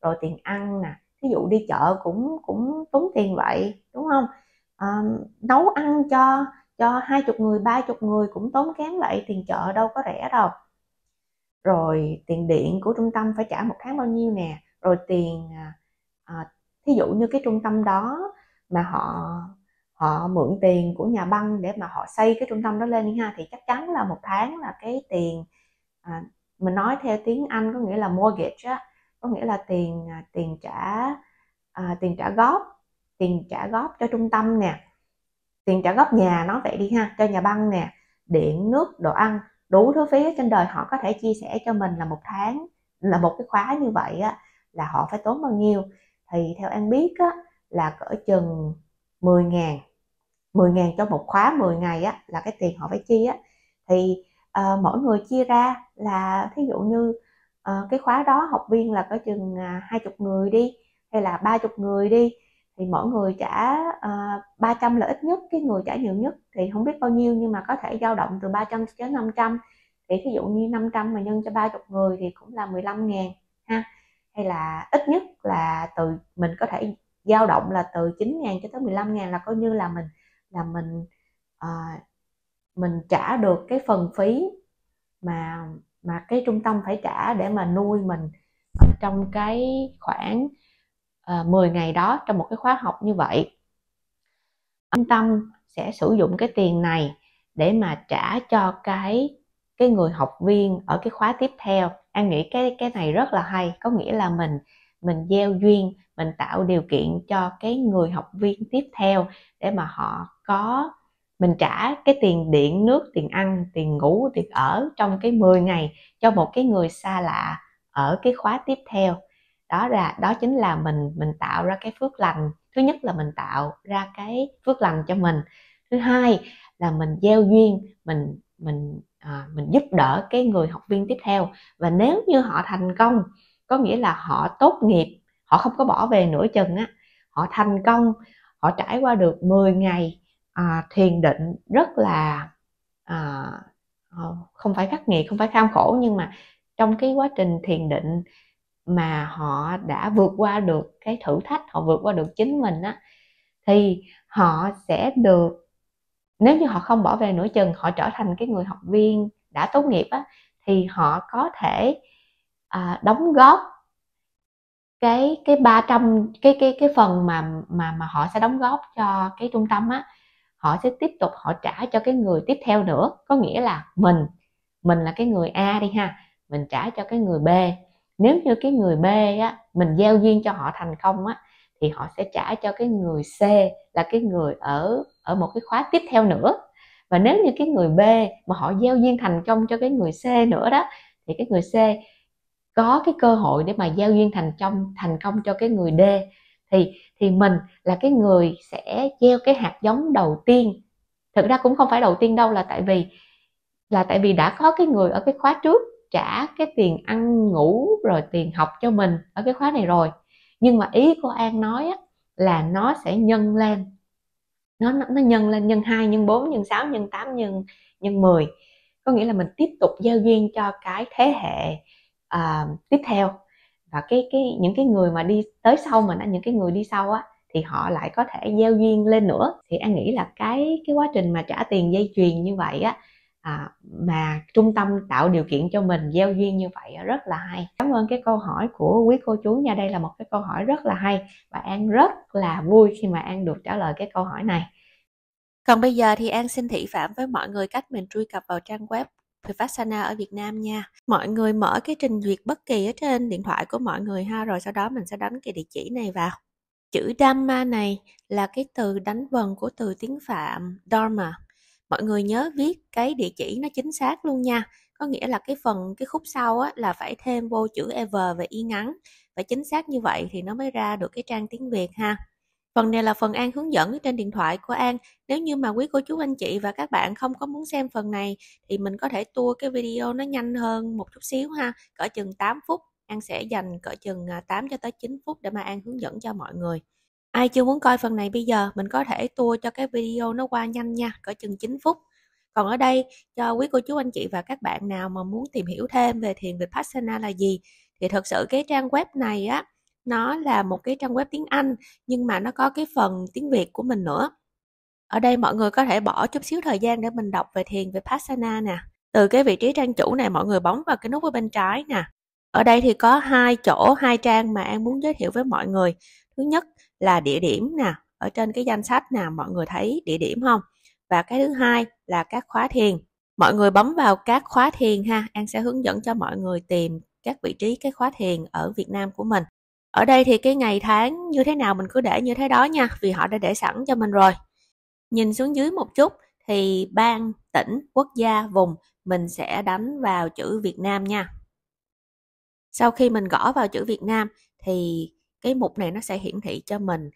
Speaker 1: rồi tiền ăn nè ví dụ đi chợ cũng cũng tốn tiền vậy đúng không à, nấu ăn cho cho hai chục người ba chục người cũng tốn kém vậy tiền chợ đâu có rẻ đâu rồi tiền điện của trung tâm phải trả một tháng bao nhiêu nè rồi tiền à, à thí dụ như cái trung tâm đó mà họ họ mượn tiền của nhà băng để mà họ xây cái trung tâm đó lên ha thì chắc chắn là một tháng là cái tiền à, mình nói theo tiếng Anh có nghĩa là mortgage á, có nghĩa là tiền à, tiền trả à, tiền trả góp tiền trả góp cho trung tâm nè tiền trả góp nhà nói vậy đi ha cho nhà băng nè điện nước đồ ăn đủ thứ phí trên đời họ có thể chia sẻ cho mình là một tháng là một cái khóa như vậy á, là họ phải tốn bao nhiêu thì theo em biết á, là cỡ chừng 10 ngàn 10 ngàn cho một khóa 10 ngày á, là cái tiền họ phải chi á. thì uh, mỗi người chia ra là thí dụ như uh, cái khóa đó học viên là có chừng à, hai chục người đi hay là ba chục người đi thì mỗi người trả uh, ờ, 300 là ít nhất cái người trả nhiều nhất thì không biết bao nhiêu nhưng mà có thể dao động từ 300 đến 500 thì thí dụ như 500 mà nhân cho 30 người thì cũng là 15 ngàn ha hay là ít nhất là từ mình có thể dao động là từ 9 ngàn cho tới 15 ngàn là coi như là mình là mình uh, mình trả được cái phần phí mà mà cái trung tâm phải trả để mà nuôi mình trong cái khoảng uh, ờ, 10 ngày đó trong một cái khóa học như vậy trung tâm sẽ sử dụng cái tiền này để mà trả cho cái cái người học viên ở cái khóa tiếp theo an nghĩ cái cái này rất là hay có nghĩa là mình mình gieo duyên mình tạo điều kiện cho cái người học viên tiếp theo để mà họ có mình trả cái tiền điện nước tiền ăn tiền ngủ tiền ở trong cái 10 ngày cho một cái người xa lạ ở cái khóa tiếp theo đó là đó chính là mình mình tạo ra cái phước lành thứ nhất là mình tạo ra cái phước lành cho mình thứ hai là mình gieo duyên mình mình à, mình giúp đỡ cái người học viên tiếp theo và nếu như họ thành công có nghĩa là họ tốt nghiệp họ không có bỏ về nửa chừng á họ thành công họ trải qua được 10 ngày à, thiền định rất là à, không phải khắc nghiệt không phải kham khổ nhưng mà trong cái quá trình thiền định mà họ đã vượt qua được cái thử thách họ vượt qua được chính mình á thì họ sẽ được nếu như họ không bỏ về nửa chừng họ trở thành cái người học viên đã tốt nghiệp á thì họ có thể à, đóng góp cái cái 300 cái cái cái phần mà mà mà họ sẽ đóng góp cho cái trung tâm á họ sẽ tiếp tục họ trả cho cái người tiếp theo nữa có nghĩa là mình mình là cái người a đi ha mình trả cho cái người b nếu như cái người b á, mình giao duyên cho họ thành công á, thì họ sẽ trả cho cái người c là cái người ở ở một cái khóa tiếp theo nữa và nếu như cái người b mà họ giao duyên thành công cho cái người c nữa đó thì cái người c có cái cơ hội để mà giao duyên thành công thành công cho cái người d thì thì mình là cái người sẽ gieo cái hạt giống đầu tiên thực ra cũng không phải đầu tiên đâu là tại vì là tại vì đã có cái người ở cái khóa trước trả cái tiền ăn ngủ rồi tiền học cho mình ở cái khóa này rồi nhưng mà ý cô an nói á, là nó sẽ nhân lên nó nó nhân lên nhân 2, nhân 4, nhân 6, nhân 8, nhân nhân 10 có nghĩa là mình tiếp tục gieo duyên cho cái thế hệ uh, tiếp theo và cái cái những cái người mà đi tới sau mình những cái người đi sau á thì họ lại có thể gieo duyên lên nữa thì anh nghĩ là cái cái quá trình mà trả tiền dây chuyền như vậy á à, mà trung tâm tạo điều kiện cho mình gieo duyên như vậy rất là hay cảm ơn cái câu hỏi của quý cô chú nha đây là một cái câu hỏi rất là hay và an rất là vui khi mà an được trả lời cái câu hỏi này còn bây giờ thì An xin thị phạm với mọi người cách mình truy cập vào trang web Vipassana ở Việt Nam nha. Mọi người mở cái trình duyệt bất kỳ ở trên điện thoại của mọi người ha, rồi sau đó mình sẽ đánh cái địa chỉ này vào. Chữ Dhamma này là cái từ đánh vần của từ tiếng Phạm Dharma. Mọi người nhớ viết cái địa chỉ nó chính xác luôn nha. Có nghĩa là cái phần cái khúc sau á, là phải thêm vô chữ ever và y ngắn. Và chính xác như vậy thì nó mới ra được cái trang tiếng Việt ha. Phần này là phần An hướng dẫn trên điện thoại của An. Nếu như mà quý cô chú anh chị và các bạn không có muốn xem phần này thì mình có thể tua cái video nó nhanh hơn một chút xíu ha, cỡ chừng 8 phút. An sẽ dành cỡ chừng 8 à, cho tới 9 phút để mà An hướng dẫn cho mọi người. Ai chưa muốn coi phần này bây giờ, mình có thể tua cho cái video nó qua nhanh nha, cỡ chừng 9 phút. Còn ở đây, cho quý cô chú anh chị và các bạn nào mà muốn tìm hiểu thêm về thiền vipassana là gì, thì thật sự cái trang web này á, nó là một cái trang web tiếng Anh nhưng mà nó có cái phần tiếng Việt của mình nữa. Ở đây mọi người có thể bỏ chút xíu thời gian để mình đọc về thiền về Passana nè. Từ cái vị trí trang chủ này mọi người bấm vào cái nút ở bên trái nè. Ở đây thì có hai chỗ, hai trang mà An muốn giới thiệu với mọi người. Thứ nhất là địa điểm nè, ở trên cái danh sách nè, mọi người thấy địa điểm không? Và cái thứ hai là các khóa thiền. Mọi người bấm vào các khóa thiền ha, An sẽ hướng dẫn cho mọi người tìm các vị trí cái khóa thiền ở Việt Nam của mình ở đây thì cái ngày tháng như thế nào mình cứ để như thế đó nha vì họ đã để sẵn cho mình rồi nhìn xuống dưới một chút thì bang tỉnh quốc gia vùng mình sẽ đánh vào chữ Việt Nam nha sau khi mình gõ vào chữ Việt Nam thì cái mục này nó sẽ hiển thị cho mình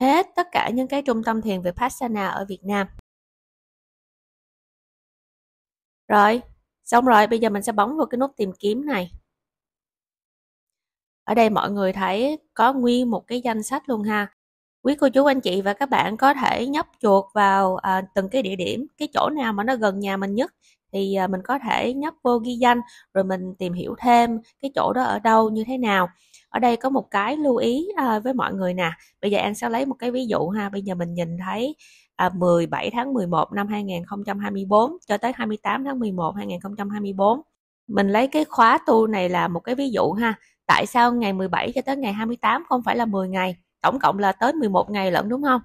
Speaker 1: hết tất cả những cái trung tâm thiền về Vipassana ở Việt Nam rồi xong rồi bây giờ mình sẽ bấm vào cái nút tìm kiếm này ở đây mọi người thấy có nguyên một cái danh sách luôn ha quý cô chú anh chị và các bạn có thể nhấp chuột vào à, từng cái địa điểm cái chỗ nào mà nó gần nhà mình nhất thì à, mình có thể nhấp vô ghi danh rồi mình tìm hiểu thêm cái chỗ đó ở đâu như thế nào ở đây có một cái lưu ý à, với mọi người nè bây giờ anh sẽ lấy một cái ví dụ ha bây giờ mình nhìn thấy à, 17 tháng 11 năm 2024 cho tới 28 tháng 11 2024 mình lấy cái khóa tu này là một cái ví dụ ha tại sao ngày 17 cho tới ngày 28 không phải là 10 ngày tổng cộng là tới 11 ngày lận đúng không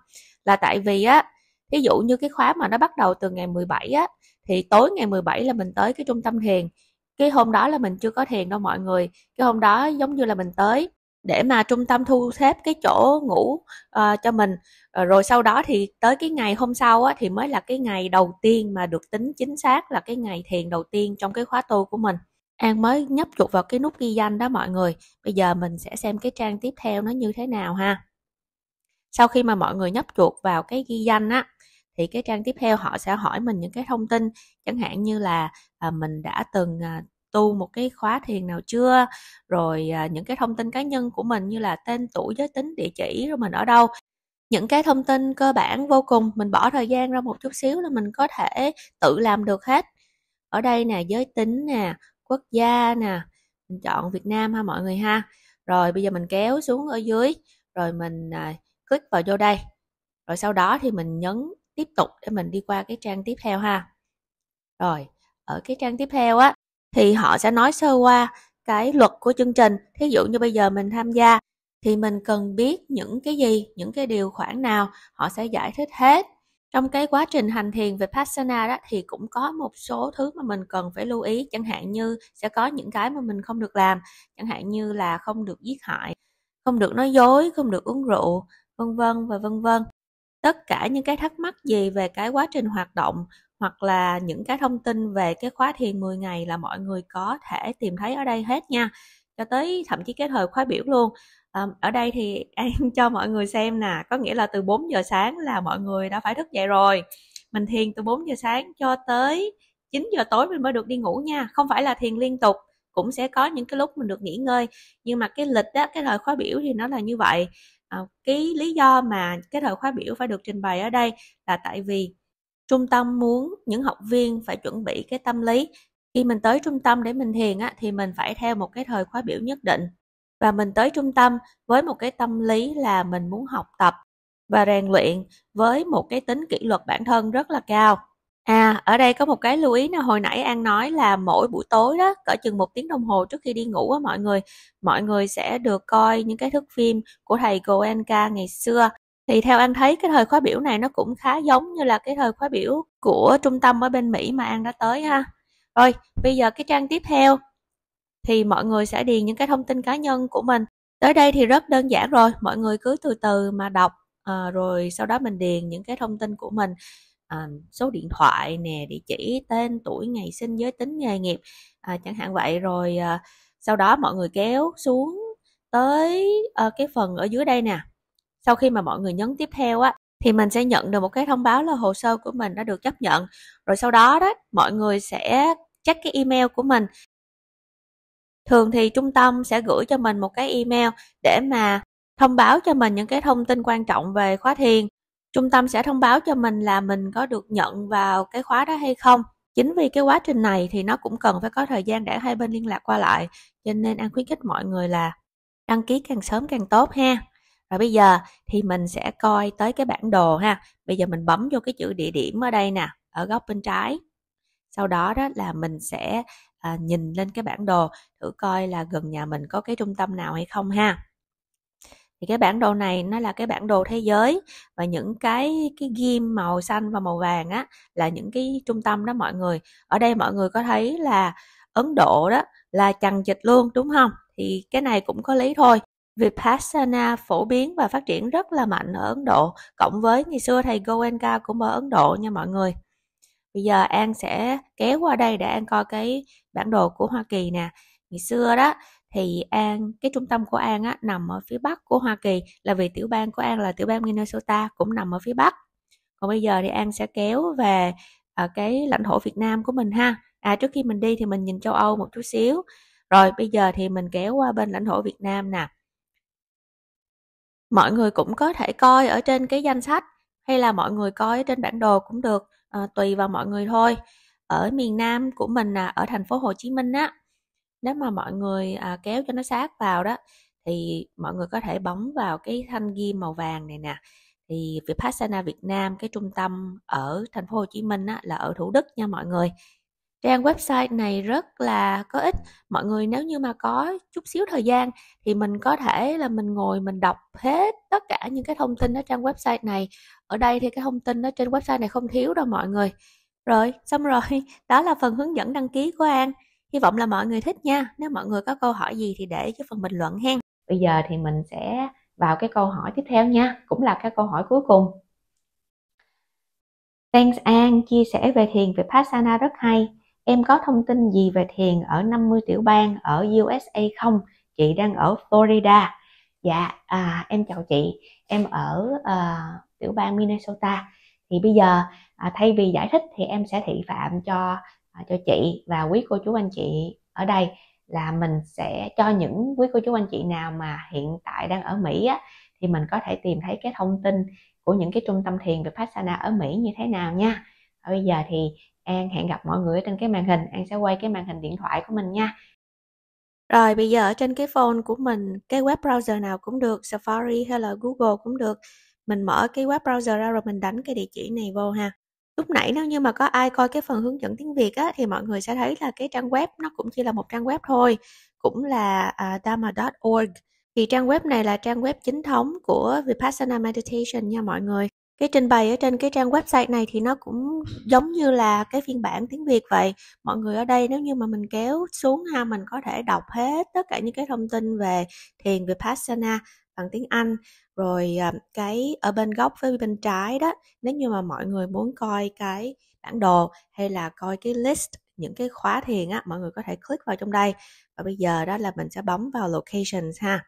Speaker 1: là tại vì á ví dụ như cái khóa mà nó bắt đầu từ ngày 17 á thì tối ngày 17 là mình tới cái trung tâm thiền cái hôm đó là mình chưa có thiền đâu mọi người cái hôm đó giống như là mình tới để mà trung tâm thu xếp cái chỗ ngủ uh, cho mình ờ, rồi sau đó thì tới cái ngày hôm sau á, thì mới là cái ngày đầu tiên mà được tính chính xác là cái ngày thiền đầu tiên trong cái khóa tu của mình An mới nhấp chuột vào cái nút ghi danh đó mọi người. Bây giờ mình sẽ xem cái trang tiếp theo nó như thế nào ha. Sau khi mà mọi người nhấp chuột vào cái ghi danh á, thì cái trang tiếp theo họ sẽ hỏi mình những cái thông tin chẳng hạn như là à, mình đã từng à, tu một cái khóa thiền nào chưa rồi à, những cái thông tin cá nhân của mình như là tên tuổi giới tính địa chỉ rồi mình ở đâu những cái thông tin cơ bản vô cùng mình bỏ thời gian ra một chút xíu là mình có thể tự làm được hết ở đây nè giới tính nè quốc gia nè mình chọn Việt Nam ha mọi người ha rồi bây giờ mình kéo xuống ở dưới rồi mình à, click vào vô đây rồi sau đó thì mình nhấn tiếp tục để mình đi qua cái trang tiếp theo ha rồi ở cái trang tiếp theo á thì họ sẽ nói sơ qua cái luật của chương trình thí dụ như bây giờ mình tham gia thì mình cần biết những cái gì những cái điều khoản nào họ sẽ giải thích hết trong cái quá trình hành thiền về Vipassana đó thì cũng có một số thứ mà mình cần phải lưu ý chẳng hạn như sẽ có những cái mà mình không được làm chẳng hạn như là không được giết hại không được nói dối không được uống rượu vân vân và vân vân tất cả những cái thắc mắc gì về cái quá trình hoạt động hoặc là những cái thông tin về cái khóa thiền 10 ngày là mọi người có thể tìm thấy ở đây hết nha cho tới thậm chí cái thời khóa biểu luôn ở đây thì em cho mọi người xem nè có nghĩa là từ 4 giờ sáng là mọi người đã phải thức dậy rồi mình thiền từ 4 giờ sáng cho tới 9 giờ tối mình mới được đi ngủ nha không phải là thiền liên tục cũng sẽ có những cái lúc mình được nghỉ ngơi nhưng mà cái lịch đó cái thời khóa biểu thì nó là như vậy à, cái lý do mà cái thời khóa biểu phải được trình bày ở đây là tại vì trung tâm muốn những học viên phải chuẩn bị cái tâm lý khi mình tới trung tâm để mình thiền á, thì mình phải theo một cái thời khóa biểu nhất định và mình tới trung tâm với một cái tâm lý là mình muốn học tập và rèn luyện với một cái tính kỷ luật bản thân rất là cao. À, ở đây có một cái lưu ý là hồi nãy An nói là mỗi buổi tối đó, cỡ chừng một tiếng đồng hồ trước khi đi ngủ á mọi người, mọi người sẽ được coi những cái thước phim của thầy Goenka ngày xưa. Thì theo An thấy cái thời khóa biểu này nó cũng khá giống như là cái thời khóa biểu của trung tâm ở bên Mỹ mà An đã tới ha. Rồi, bây giờ cái trang tiếp theo thì mọi người sẽ điền những cái thông tin cá nhân của mình tới đây thì rất đơn giản rồi mọi người cứ từ từ mà đọc à, rồi sau đó mình điền những cái thông tin của mình à, số điện thoại nè địa chỉ tên tuổi ngày sinh giới tính nghề nghiệp à, chẳng hạn vậy rồi à, sau đó mọi người kéo xuống tới à, cái phần ở dưới đây nè sau khi mà mọi người nhấn tiếp theo á thì mình sẽ nhận được một cái thông báo là hồ sơ của mình đã được chấp nhận rồi sau đó đó mọi người sẽ check cái email của mình thường thì trung tâm sẽ gửi cho mình một cái email để mà thông báo cho mình những cái thông tin quan trọng về khóa thiền trung tâm sẽ thông báo cho mình là mình có được nhận vào cái khóa đó hay không chính vì cái quá trình này thì nó cũng cần phải có thời gian để hai bên liên lạc qua lại cho nên an khuyến khích mọi người là đăng ký càng sớm càng tốt ha và bây giờ thì mình sẽ coi tới cái bản đồ ha bây giờ mình bấm vô cái chữ địa điểm ở đây nè ở góc bên trái sau đó đó là mình sẽ à, nhìn lên cái bản đồ thử coi là gần nhà mình có cái trung tâm nào hay không ha thì cái bản đồ này nó là cái bản đồ thế giới và những cái cái ghim màu xanh và màu vàng á là những cái trung tâm đó mọi người ở đây mọi người có thấy là Ấn Độ đó là chằng chịch luôn đúng không thì cái này cũng có lý thôi Vipassana phổ biến và phát triển rất là mạnh ở Ấn Độ cộng với ngày xưa thầy Goenka cũng ở Ấn Độ nha mọi người bây giờ An sẽ kéo qua đây để An coi cái bản đồ của Hoa Kỳ nè ngày xưa đó thì An cái trung tâm của An á, nằm ở phía bắc của Hoa Kỳ là vì tiểu bang của An là tiểu bang Minnesota cũng nằm ở phía bắc còn bây giờ thì An sẽ kéo về ở à, cái lãnh thổ Việt Nam của mình ha à trước khi mình đi thì mình nhìn châu Âu một chút xíu rồi bây giờ thì mình kéo qua bên lãnh thổ Việt Nam nè mọi người cũng có thể coi ở trên cái danh sách hay là mọi người coi trên bản đồ cũng được à, tùy vào mọi người thôi ở miền Nam của mình à, ở thành phố Hồ Chí Minh á nếu mà mọi người à, kéo cho nó sát vào đó thì mọi người có thể bấm vào cái thanh ghi màu vàng này nè thì Vipassana Việt Nam cái trung tâm ở thành phố Hồ Chí Minh á, là ở Thủ Đức nha mọi người trang website này rất là có ích mọi người nếu như mà có chút xíu thời gian thì mình có thể là mình ngồi mình đọc hết tất cả những cái thông tin ở trang website này ở đây thì cái thông tin ở trên website này không thiếu đâu mọi người rồi xong rồi đó là phần hướng dẫn đăng ký của an hy vọng là mọi người thích nha nếu mọi người có câu hỏi gì thì để cho phần bình luận hen bây giờ thì mình sẽ vào cái câu hỏi tiếp theo nha cũng là cái câu hỏi cuối cùng Thanks An chia sẻ về thiền về Vipassana rất hay em có thông tin gì về thiền ở 50 tiểu bang ở USA không? Chị đang ở Florida. Dạ, à, em chào chị, em ở à, tiểu bang Minnesota. Thì bây giờ à, thay vì giải thích thì em sẽ thị phạm cho à, cho chị và quý cô chú anh chị ở đây là mình sẽ cho những quý cô chú anh chị nào mà hiện tại đang ở Mỹ á, thì mình có thể tìm thấy cái thông tin của những cái trung tâm thiền Vipassana ở Mỹ như thế nào nha. bây giờ thì An hẹn gặp mọi người ở trên cái màn hình An sẽ quay cái màn hình điện thoại của mình nha rồi bây giờ ở trên cái phone của mình cái web browser nào cũng được Safari hay là Google cũng được mình mở cái web browser ra rồi mình đánh cái địa chỉ này vô ha lúc nãy nếu như mà có ai coi cái phần hướng dẫn tiếng việt á, thì mọi người sẽ thấy là cái trang web nó cũng chỉ là một trang web thôi cũng là uh, à, dharma.org thì trang web này là trang web chính thống của Vipassana Meditation nha mọi người cái trình bày ở trên cái trang website này thì nó cũng giống như là cái phiên bản tiếng Việt vậy mọi người ở đây nếu như mà mình kéo xuống ha mình có thể đọc hết tất cả những cái thông tin về thiền vipassana bằng tiếng Anh rồi à, cái ở bên góc với bên trái đó nếu như mà mọi người muốn coi cái bản đồ hay là coi cái list những cái khóa thiền á mọi người có thể click vào trong đây và bây giờ đó là mình sẽ bấm vào locations ha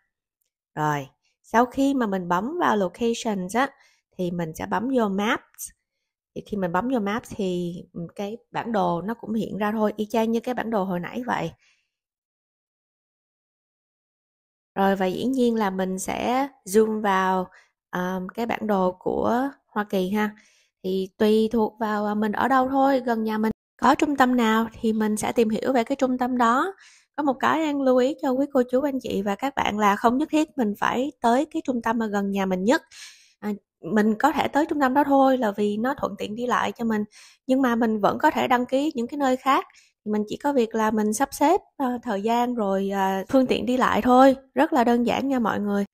Speaker 1: rồi sau khi mà mình bấm vào locations á thì mình sẽ bấm vô maps thì khi mình bấm vô maps thì ừ, cái bản đồ nó cũng hiện ra thôi y chang như cái bản đồ hồi nãy vậy rồi và dĩ nhiên là mình sẽ zoom vào um, cái bản đồ của Hoa Kỳ ha thì tùy thuộc vào à, mình ở đâu thôi gần nhà mình có trung tâm nào thì mình sẽ tìm hiểu về cái trung tâm đó có một cái đang lưu ý cho quý cô chú anh chị và các bạn là không nhất thiết mình phải tới cái trung tâm mà gần nhà mình nhất à, mình có thể tới trung tâm đó thôi là vì nó thuận tiện đi lại cho mình nhưng mà mình vẫn có thể đăng ký những cái nơi khác mình chỉ có việc là mình sắp xếp uh, thời gian rồi uh, phương tiện đi lại thôi rất là đơn giản nha mọi người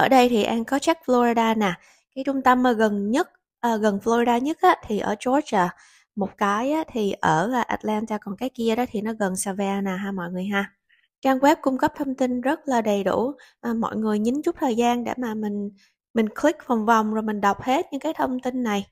Speaker 1: ở đây thì an có check Florida nè cái trung tâm mà gần nhất uh, gần Florida nhất á, thì ở Georgia một cái á, thì ở Atlanta còn cái kia đó thì nó gần Savannah ha mọi người ha trang web cung cấp thông tin rất là đầy đủ à, mọi người nhín chút thời gian để mà mình mình click vòng vòng rồi mình đọc hết những cái thông tin này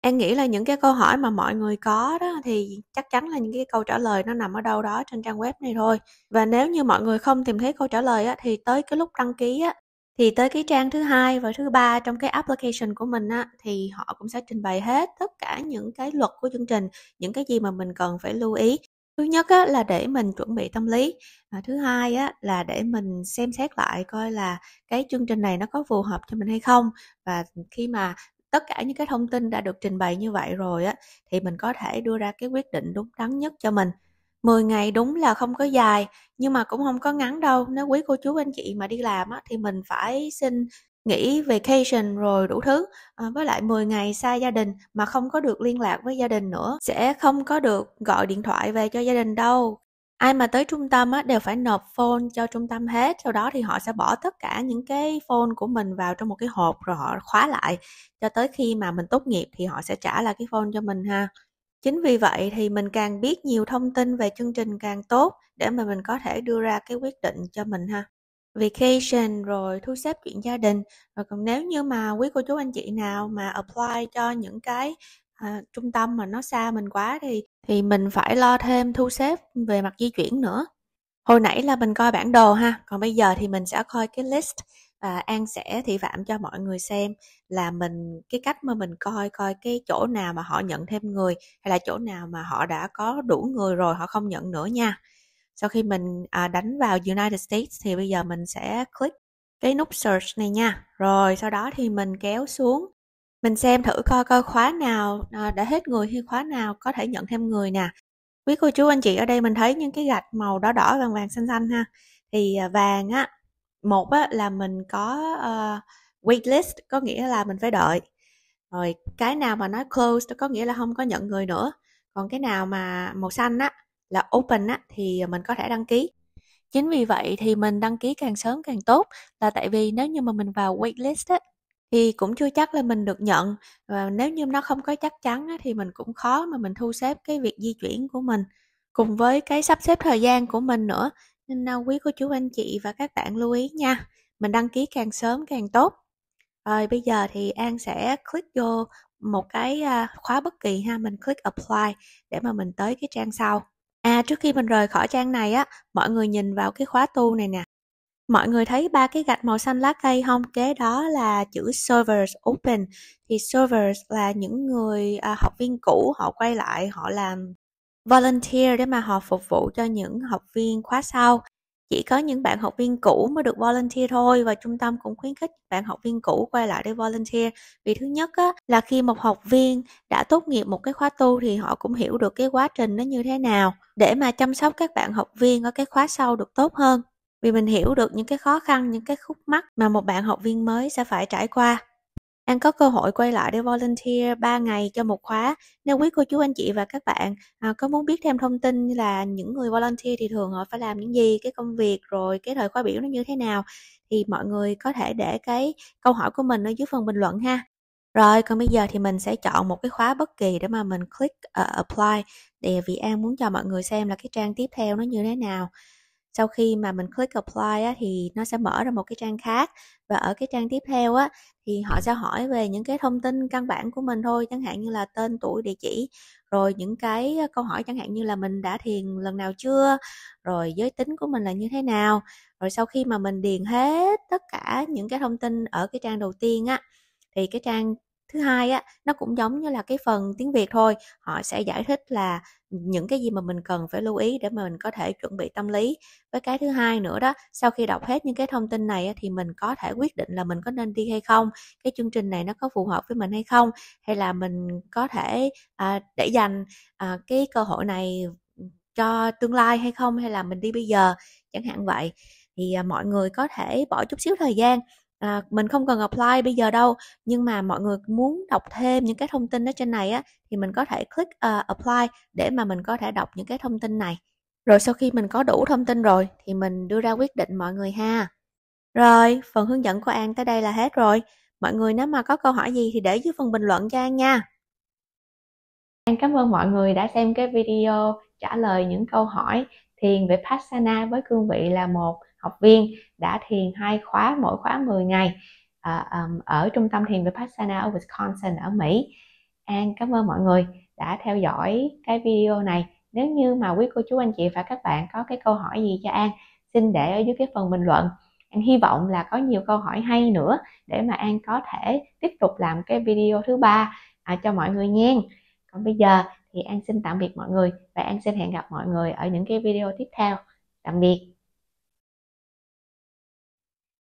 Speaker 1: em nghĩ là những cái câu hỏi mà mọi người có đó thì chắc chắn là những cái câu trả lời nó nằm ở đâu đó trên trang web này thôi và nếu như mọi người không tìm thấy câu trả lời á, thì tới cái lúc đăng ký á, thì tới cái trang thứ hai và thứ ba trong cái application của mình á, thì họ cũng sẽ trình bày hết tất cả những cái luật của chương trình những cái gì mà mình cần phải lưu ý thứ nhất á, là để mình chuẩn bị tâm lý à, thứ hai á, là để mình xem xét lại coi là cái chương trình này nó có phù hợp cho mình hay không và khi mà tất cả những cái thông tin đã được trình bày như vậy rồi á thì mình có thể đưa ra cái quyết định đúng đắn nhất cho mình 10 ngày đúng là không có dài nhưng mà cũng không có ngắn đâu nếu quý cô chú anh chị mà đi làm á, thì mình phải xin nghỉ vacation rồi đủ thứ à, với lại 10 ngày xa gia đình mà không có được liên lạc với gia đình nữa sẽ không có được gọi điện thoại về cho gia đình đâu ai mà tới trung tâm á, đều phải nộp phone cho trung tâm hết sau đó thì họ sẽ bỏ tất cả những cái phone của mình vào trong một cái hộp rồi họ khóa lại cho tới khi mà mình tốt nghiệp thì họ sẽ trả lại cái phone cho mình ha chính vì vậy thì mình càng biết nhiều thông tin về chương trình càng tốt để mà mình có thể đưa ra cái quyết định cho mình ha vacation rồi thu xếp chuyện gia đình rồi còn nếu như mà quý cô chú anh chị nào mà apply cho những cái à, trung tâm mà nó xa mình quá thì thì mình phải lo thêm thu xếp về mặt di chuyển nữa hồi nãy là mình coi bản đồ ha còn bây giờ thì mình sẽ coi cái list và an sẽ thị phạm cho mọi người xem là mình cái cách mà mình coi coi cái chỗ nào mà họ nhận thêm người hay là chỗ nào mà họ đã có đủ người rồi họ không nhận nữa nha sau khi mình à, đánh vào United States thì bây giờ mình sẽ click cái nút search này nha rồi sau đó thì mình kéo xuống mình xem thử coi coi khóa nào à, đã hết người hay khóa nào có thể nhận thêm người nè quý cô chú anh chị ở đây mình thấy những cái gạch màu đỏ đỏ vàng vàng xanh xanh ha thì à, vàng á một á, là mình có uh, waitlist có nghĩa là mình phải đợi rồi cái nào mà nói closed có nghĩa là không có nhận người nữa còn cái nào mà màu xanh á là open á, thì mình có thể đăng ký chính vì vậy thì mình đăng ký càng sớm càng tốt là tại vì nếu như mà mình vào waitlist á, thì cũng chưa chắc là mình được nhận và nếu như nó không có chắc chắn á, thì mình cũng khó mà mình thu xếp cái việc di chuyển của mình cùng với cái sắp xếp thời gian của mình nữa nên à, quý cô chú anh chị và các bạn lưu ý nha mình đăng ký càng sớm càng tốt rồi bây giờ thì An sẽ click vô một cái à, khóa bất kỳ ha, mình click apply để mà mình tới cái trang sau. À, trước khi mình rời khỏi trang này á, mọi người nhìn vào cái khóa tu này nè. Mọi người thấy ba cái gạch màu xanh lá cây không? Kế đó là chữ servers open. Thì servers là những người à, học viên cũ họ quay lại họ làm volunteer để mà họ phục vụ cho những học viên khóa sau chỉ có những bạn học viên cũ mới được volunteer thôi và trung tâm cũng khuyến khích bạn học viên cũ quay lại để volunteer vì thứ nhất á, là khi một học viên đã tốt nghiệp một cái khóa tu thì họ cũng hiểu được cái quá trình nó như thế nào để mà chăm sóc các bạn học viên ở cái khóa sau được tốt hơn vì mình hiểu được những cái khó khăn những cái khúc mắc mà một bạn học viên mới sẽ phải trải qua An có cơ hội quay lại để volunteer 3 ngày cho một khóa. Nếu quý cô chú anh chị và các bạn à, có muốn biết thêm thông tin là những người volunteer thì thường họ phải làm những gì, cái công việc rồi cái thời khóa biểu nó như thế nào thì mọi người có thể để cái câu hỏi của mình ở dưới phần bình luận ha. Rồi, còn bây giờ thì mình sẽ chọn một cái khóa bất kỳ để mà mình click uh, apply để vì An muốn cho mọi người xem là cái trang tiếp theo nó như thế nào sau khi mà mình click apply á, thì nó sẽ mở ra một cái trang khác và ở cái trang tiếp theo á thì họ sẽ hỏi về những cái thông tin căn bản của mình thôi chẳng hạn như là tên tuổi địa chỉ rồi những cái câu hỏi chẳng hạn như là mình đã thiền lần nào chưa rồi giới tính của mình là như thế nào rồi sau khi mà mình điền hết tất cả những cái thông tin ở cái trang đầu tiên á thì cái trang thứ hai á nó cũng giống như là cái phần tiếng việt thôi họ sẽ giải thích là những cái gì mà mình cần phải lưu ý để mà mình có thể chuẩn bị tâm lý với cái thứ hai nữa đó sau khi đọc hết những cái thông tin này thì mình có thể quyết định là mình có nên đi hay không cái chương trình này nó có phù hợp với mình hay không hay là mình có thể à, để dành à, cái cơ hội này cho tương lai hay không hay là mình đi bây giờ chẳng hạn vậy thì à, mọi người có thể bỏ chút xíu thời gian à, mình không cần apply bây giờ đâu nhưng mà mọi người muốn đọc thêm những cái thông tin ở trên này á thì mình có thể click uh, apply để mà mình có thể đọc những cái thông tin này rồi sau khi mình có đủ thông tin rồi thì mình đưa ra quyết định mọi người ha rồi phần hướng dẫn của an tới đây là hết rồi mọi người nếu mà có câu hỏi gì thì để dưới phần bình luận cho an nha an cảm ơn mọi người đã xem cái video trả lời những câu hỏi thiền về Passana với cương vị là một học viên đã thiền hai khóa mỗi khóa 10 ngày uh, um, ở trung tâm thiền Vipassana ở Wisconsin ở Mỹ. An cảm ơn mọi người đã theo dõi cái video này. Nếu như mà quý cô chú anh chị và các bạn có cái câu hỏi gì cho An, xin để ở dưới cái phần bình luận. An hy vọng là có nhiều câu hỏi hay nữa để mà An có thể tiếp tục làm cái video thứ ba à, cho mọi người nha. Còn bây giờ thì An xin tạm biệt mọi người và An xin hẹn gặp mọi người ở những cái video tiếp theo. Tạm biệt.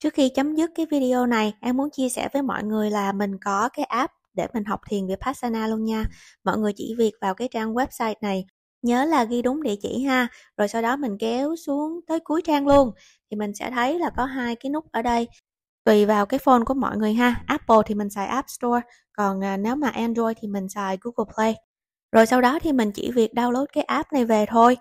Speaker 1: Trước khi chấm dứt cái video này, em muốn chia sẻ với mọi người là mình có cái app để mình học thiền Vipassana luôn nha. Mọi người chỉ việc vào cái trang website này, nhớ là ghi đúng địa chỉ ha, rồi sau đó mình kéo xuống tới cuối trang luôn thì mình sẽ thấy là có hai cái nút ở đây. Tùy vào cái phone của mọi người ha. Apple thì mình xài App Store, còn à, nếu mà Android thì mình xài Google Play. Rồi sau đó thì mình chỉ việc download cái app này về thôi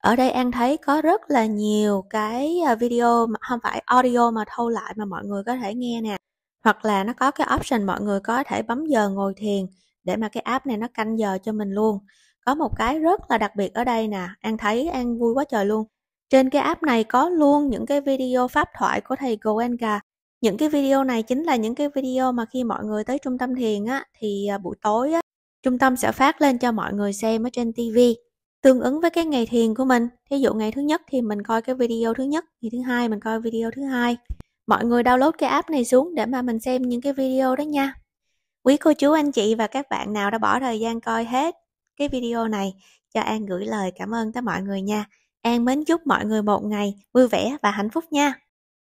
Speaker 1: ở đây an thấy có rất là nhiều cái à, video mà không phải audio mà thâu lại mà mọi người có thể nghe nè hoặc là nó có cái option mọi người có thể bấm giờ ngồi thiền để mà cái app này nó canh giờ cho mình luôn có một cái rất là đặc biệt ở đây nè an thấy an vui quá trời luôn trên cái app này có luôn những cái video pháp thoại của thầy goenka những cái video này chính là những cái video mà khi mọi người tới trung tâm thiền á thì à, buổi tối á trung tâm sẽ phát lên cho mọi người xem ở trên tivi tương ứng với cái ngày thiền của mình thí dụ ngày thứ nhất thì mình coi cái video thứ nhất ngày thứ hai mình coi video thứ hai mọi người download cái app này xuống để mà mình xem những cái video đó nha quý cô chú anh chị và các bạn nào đã bỏ thời gian coi hết cái video này cho an gửi lời cảm ơn tới mọi người nha an mến chúc mọi người một ngày vui vẻ và hạnh phúc nha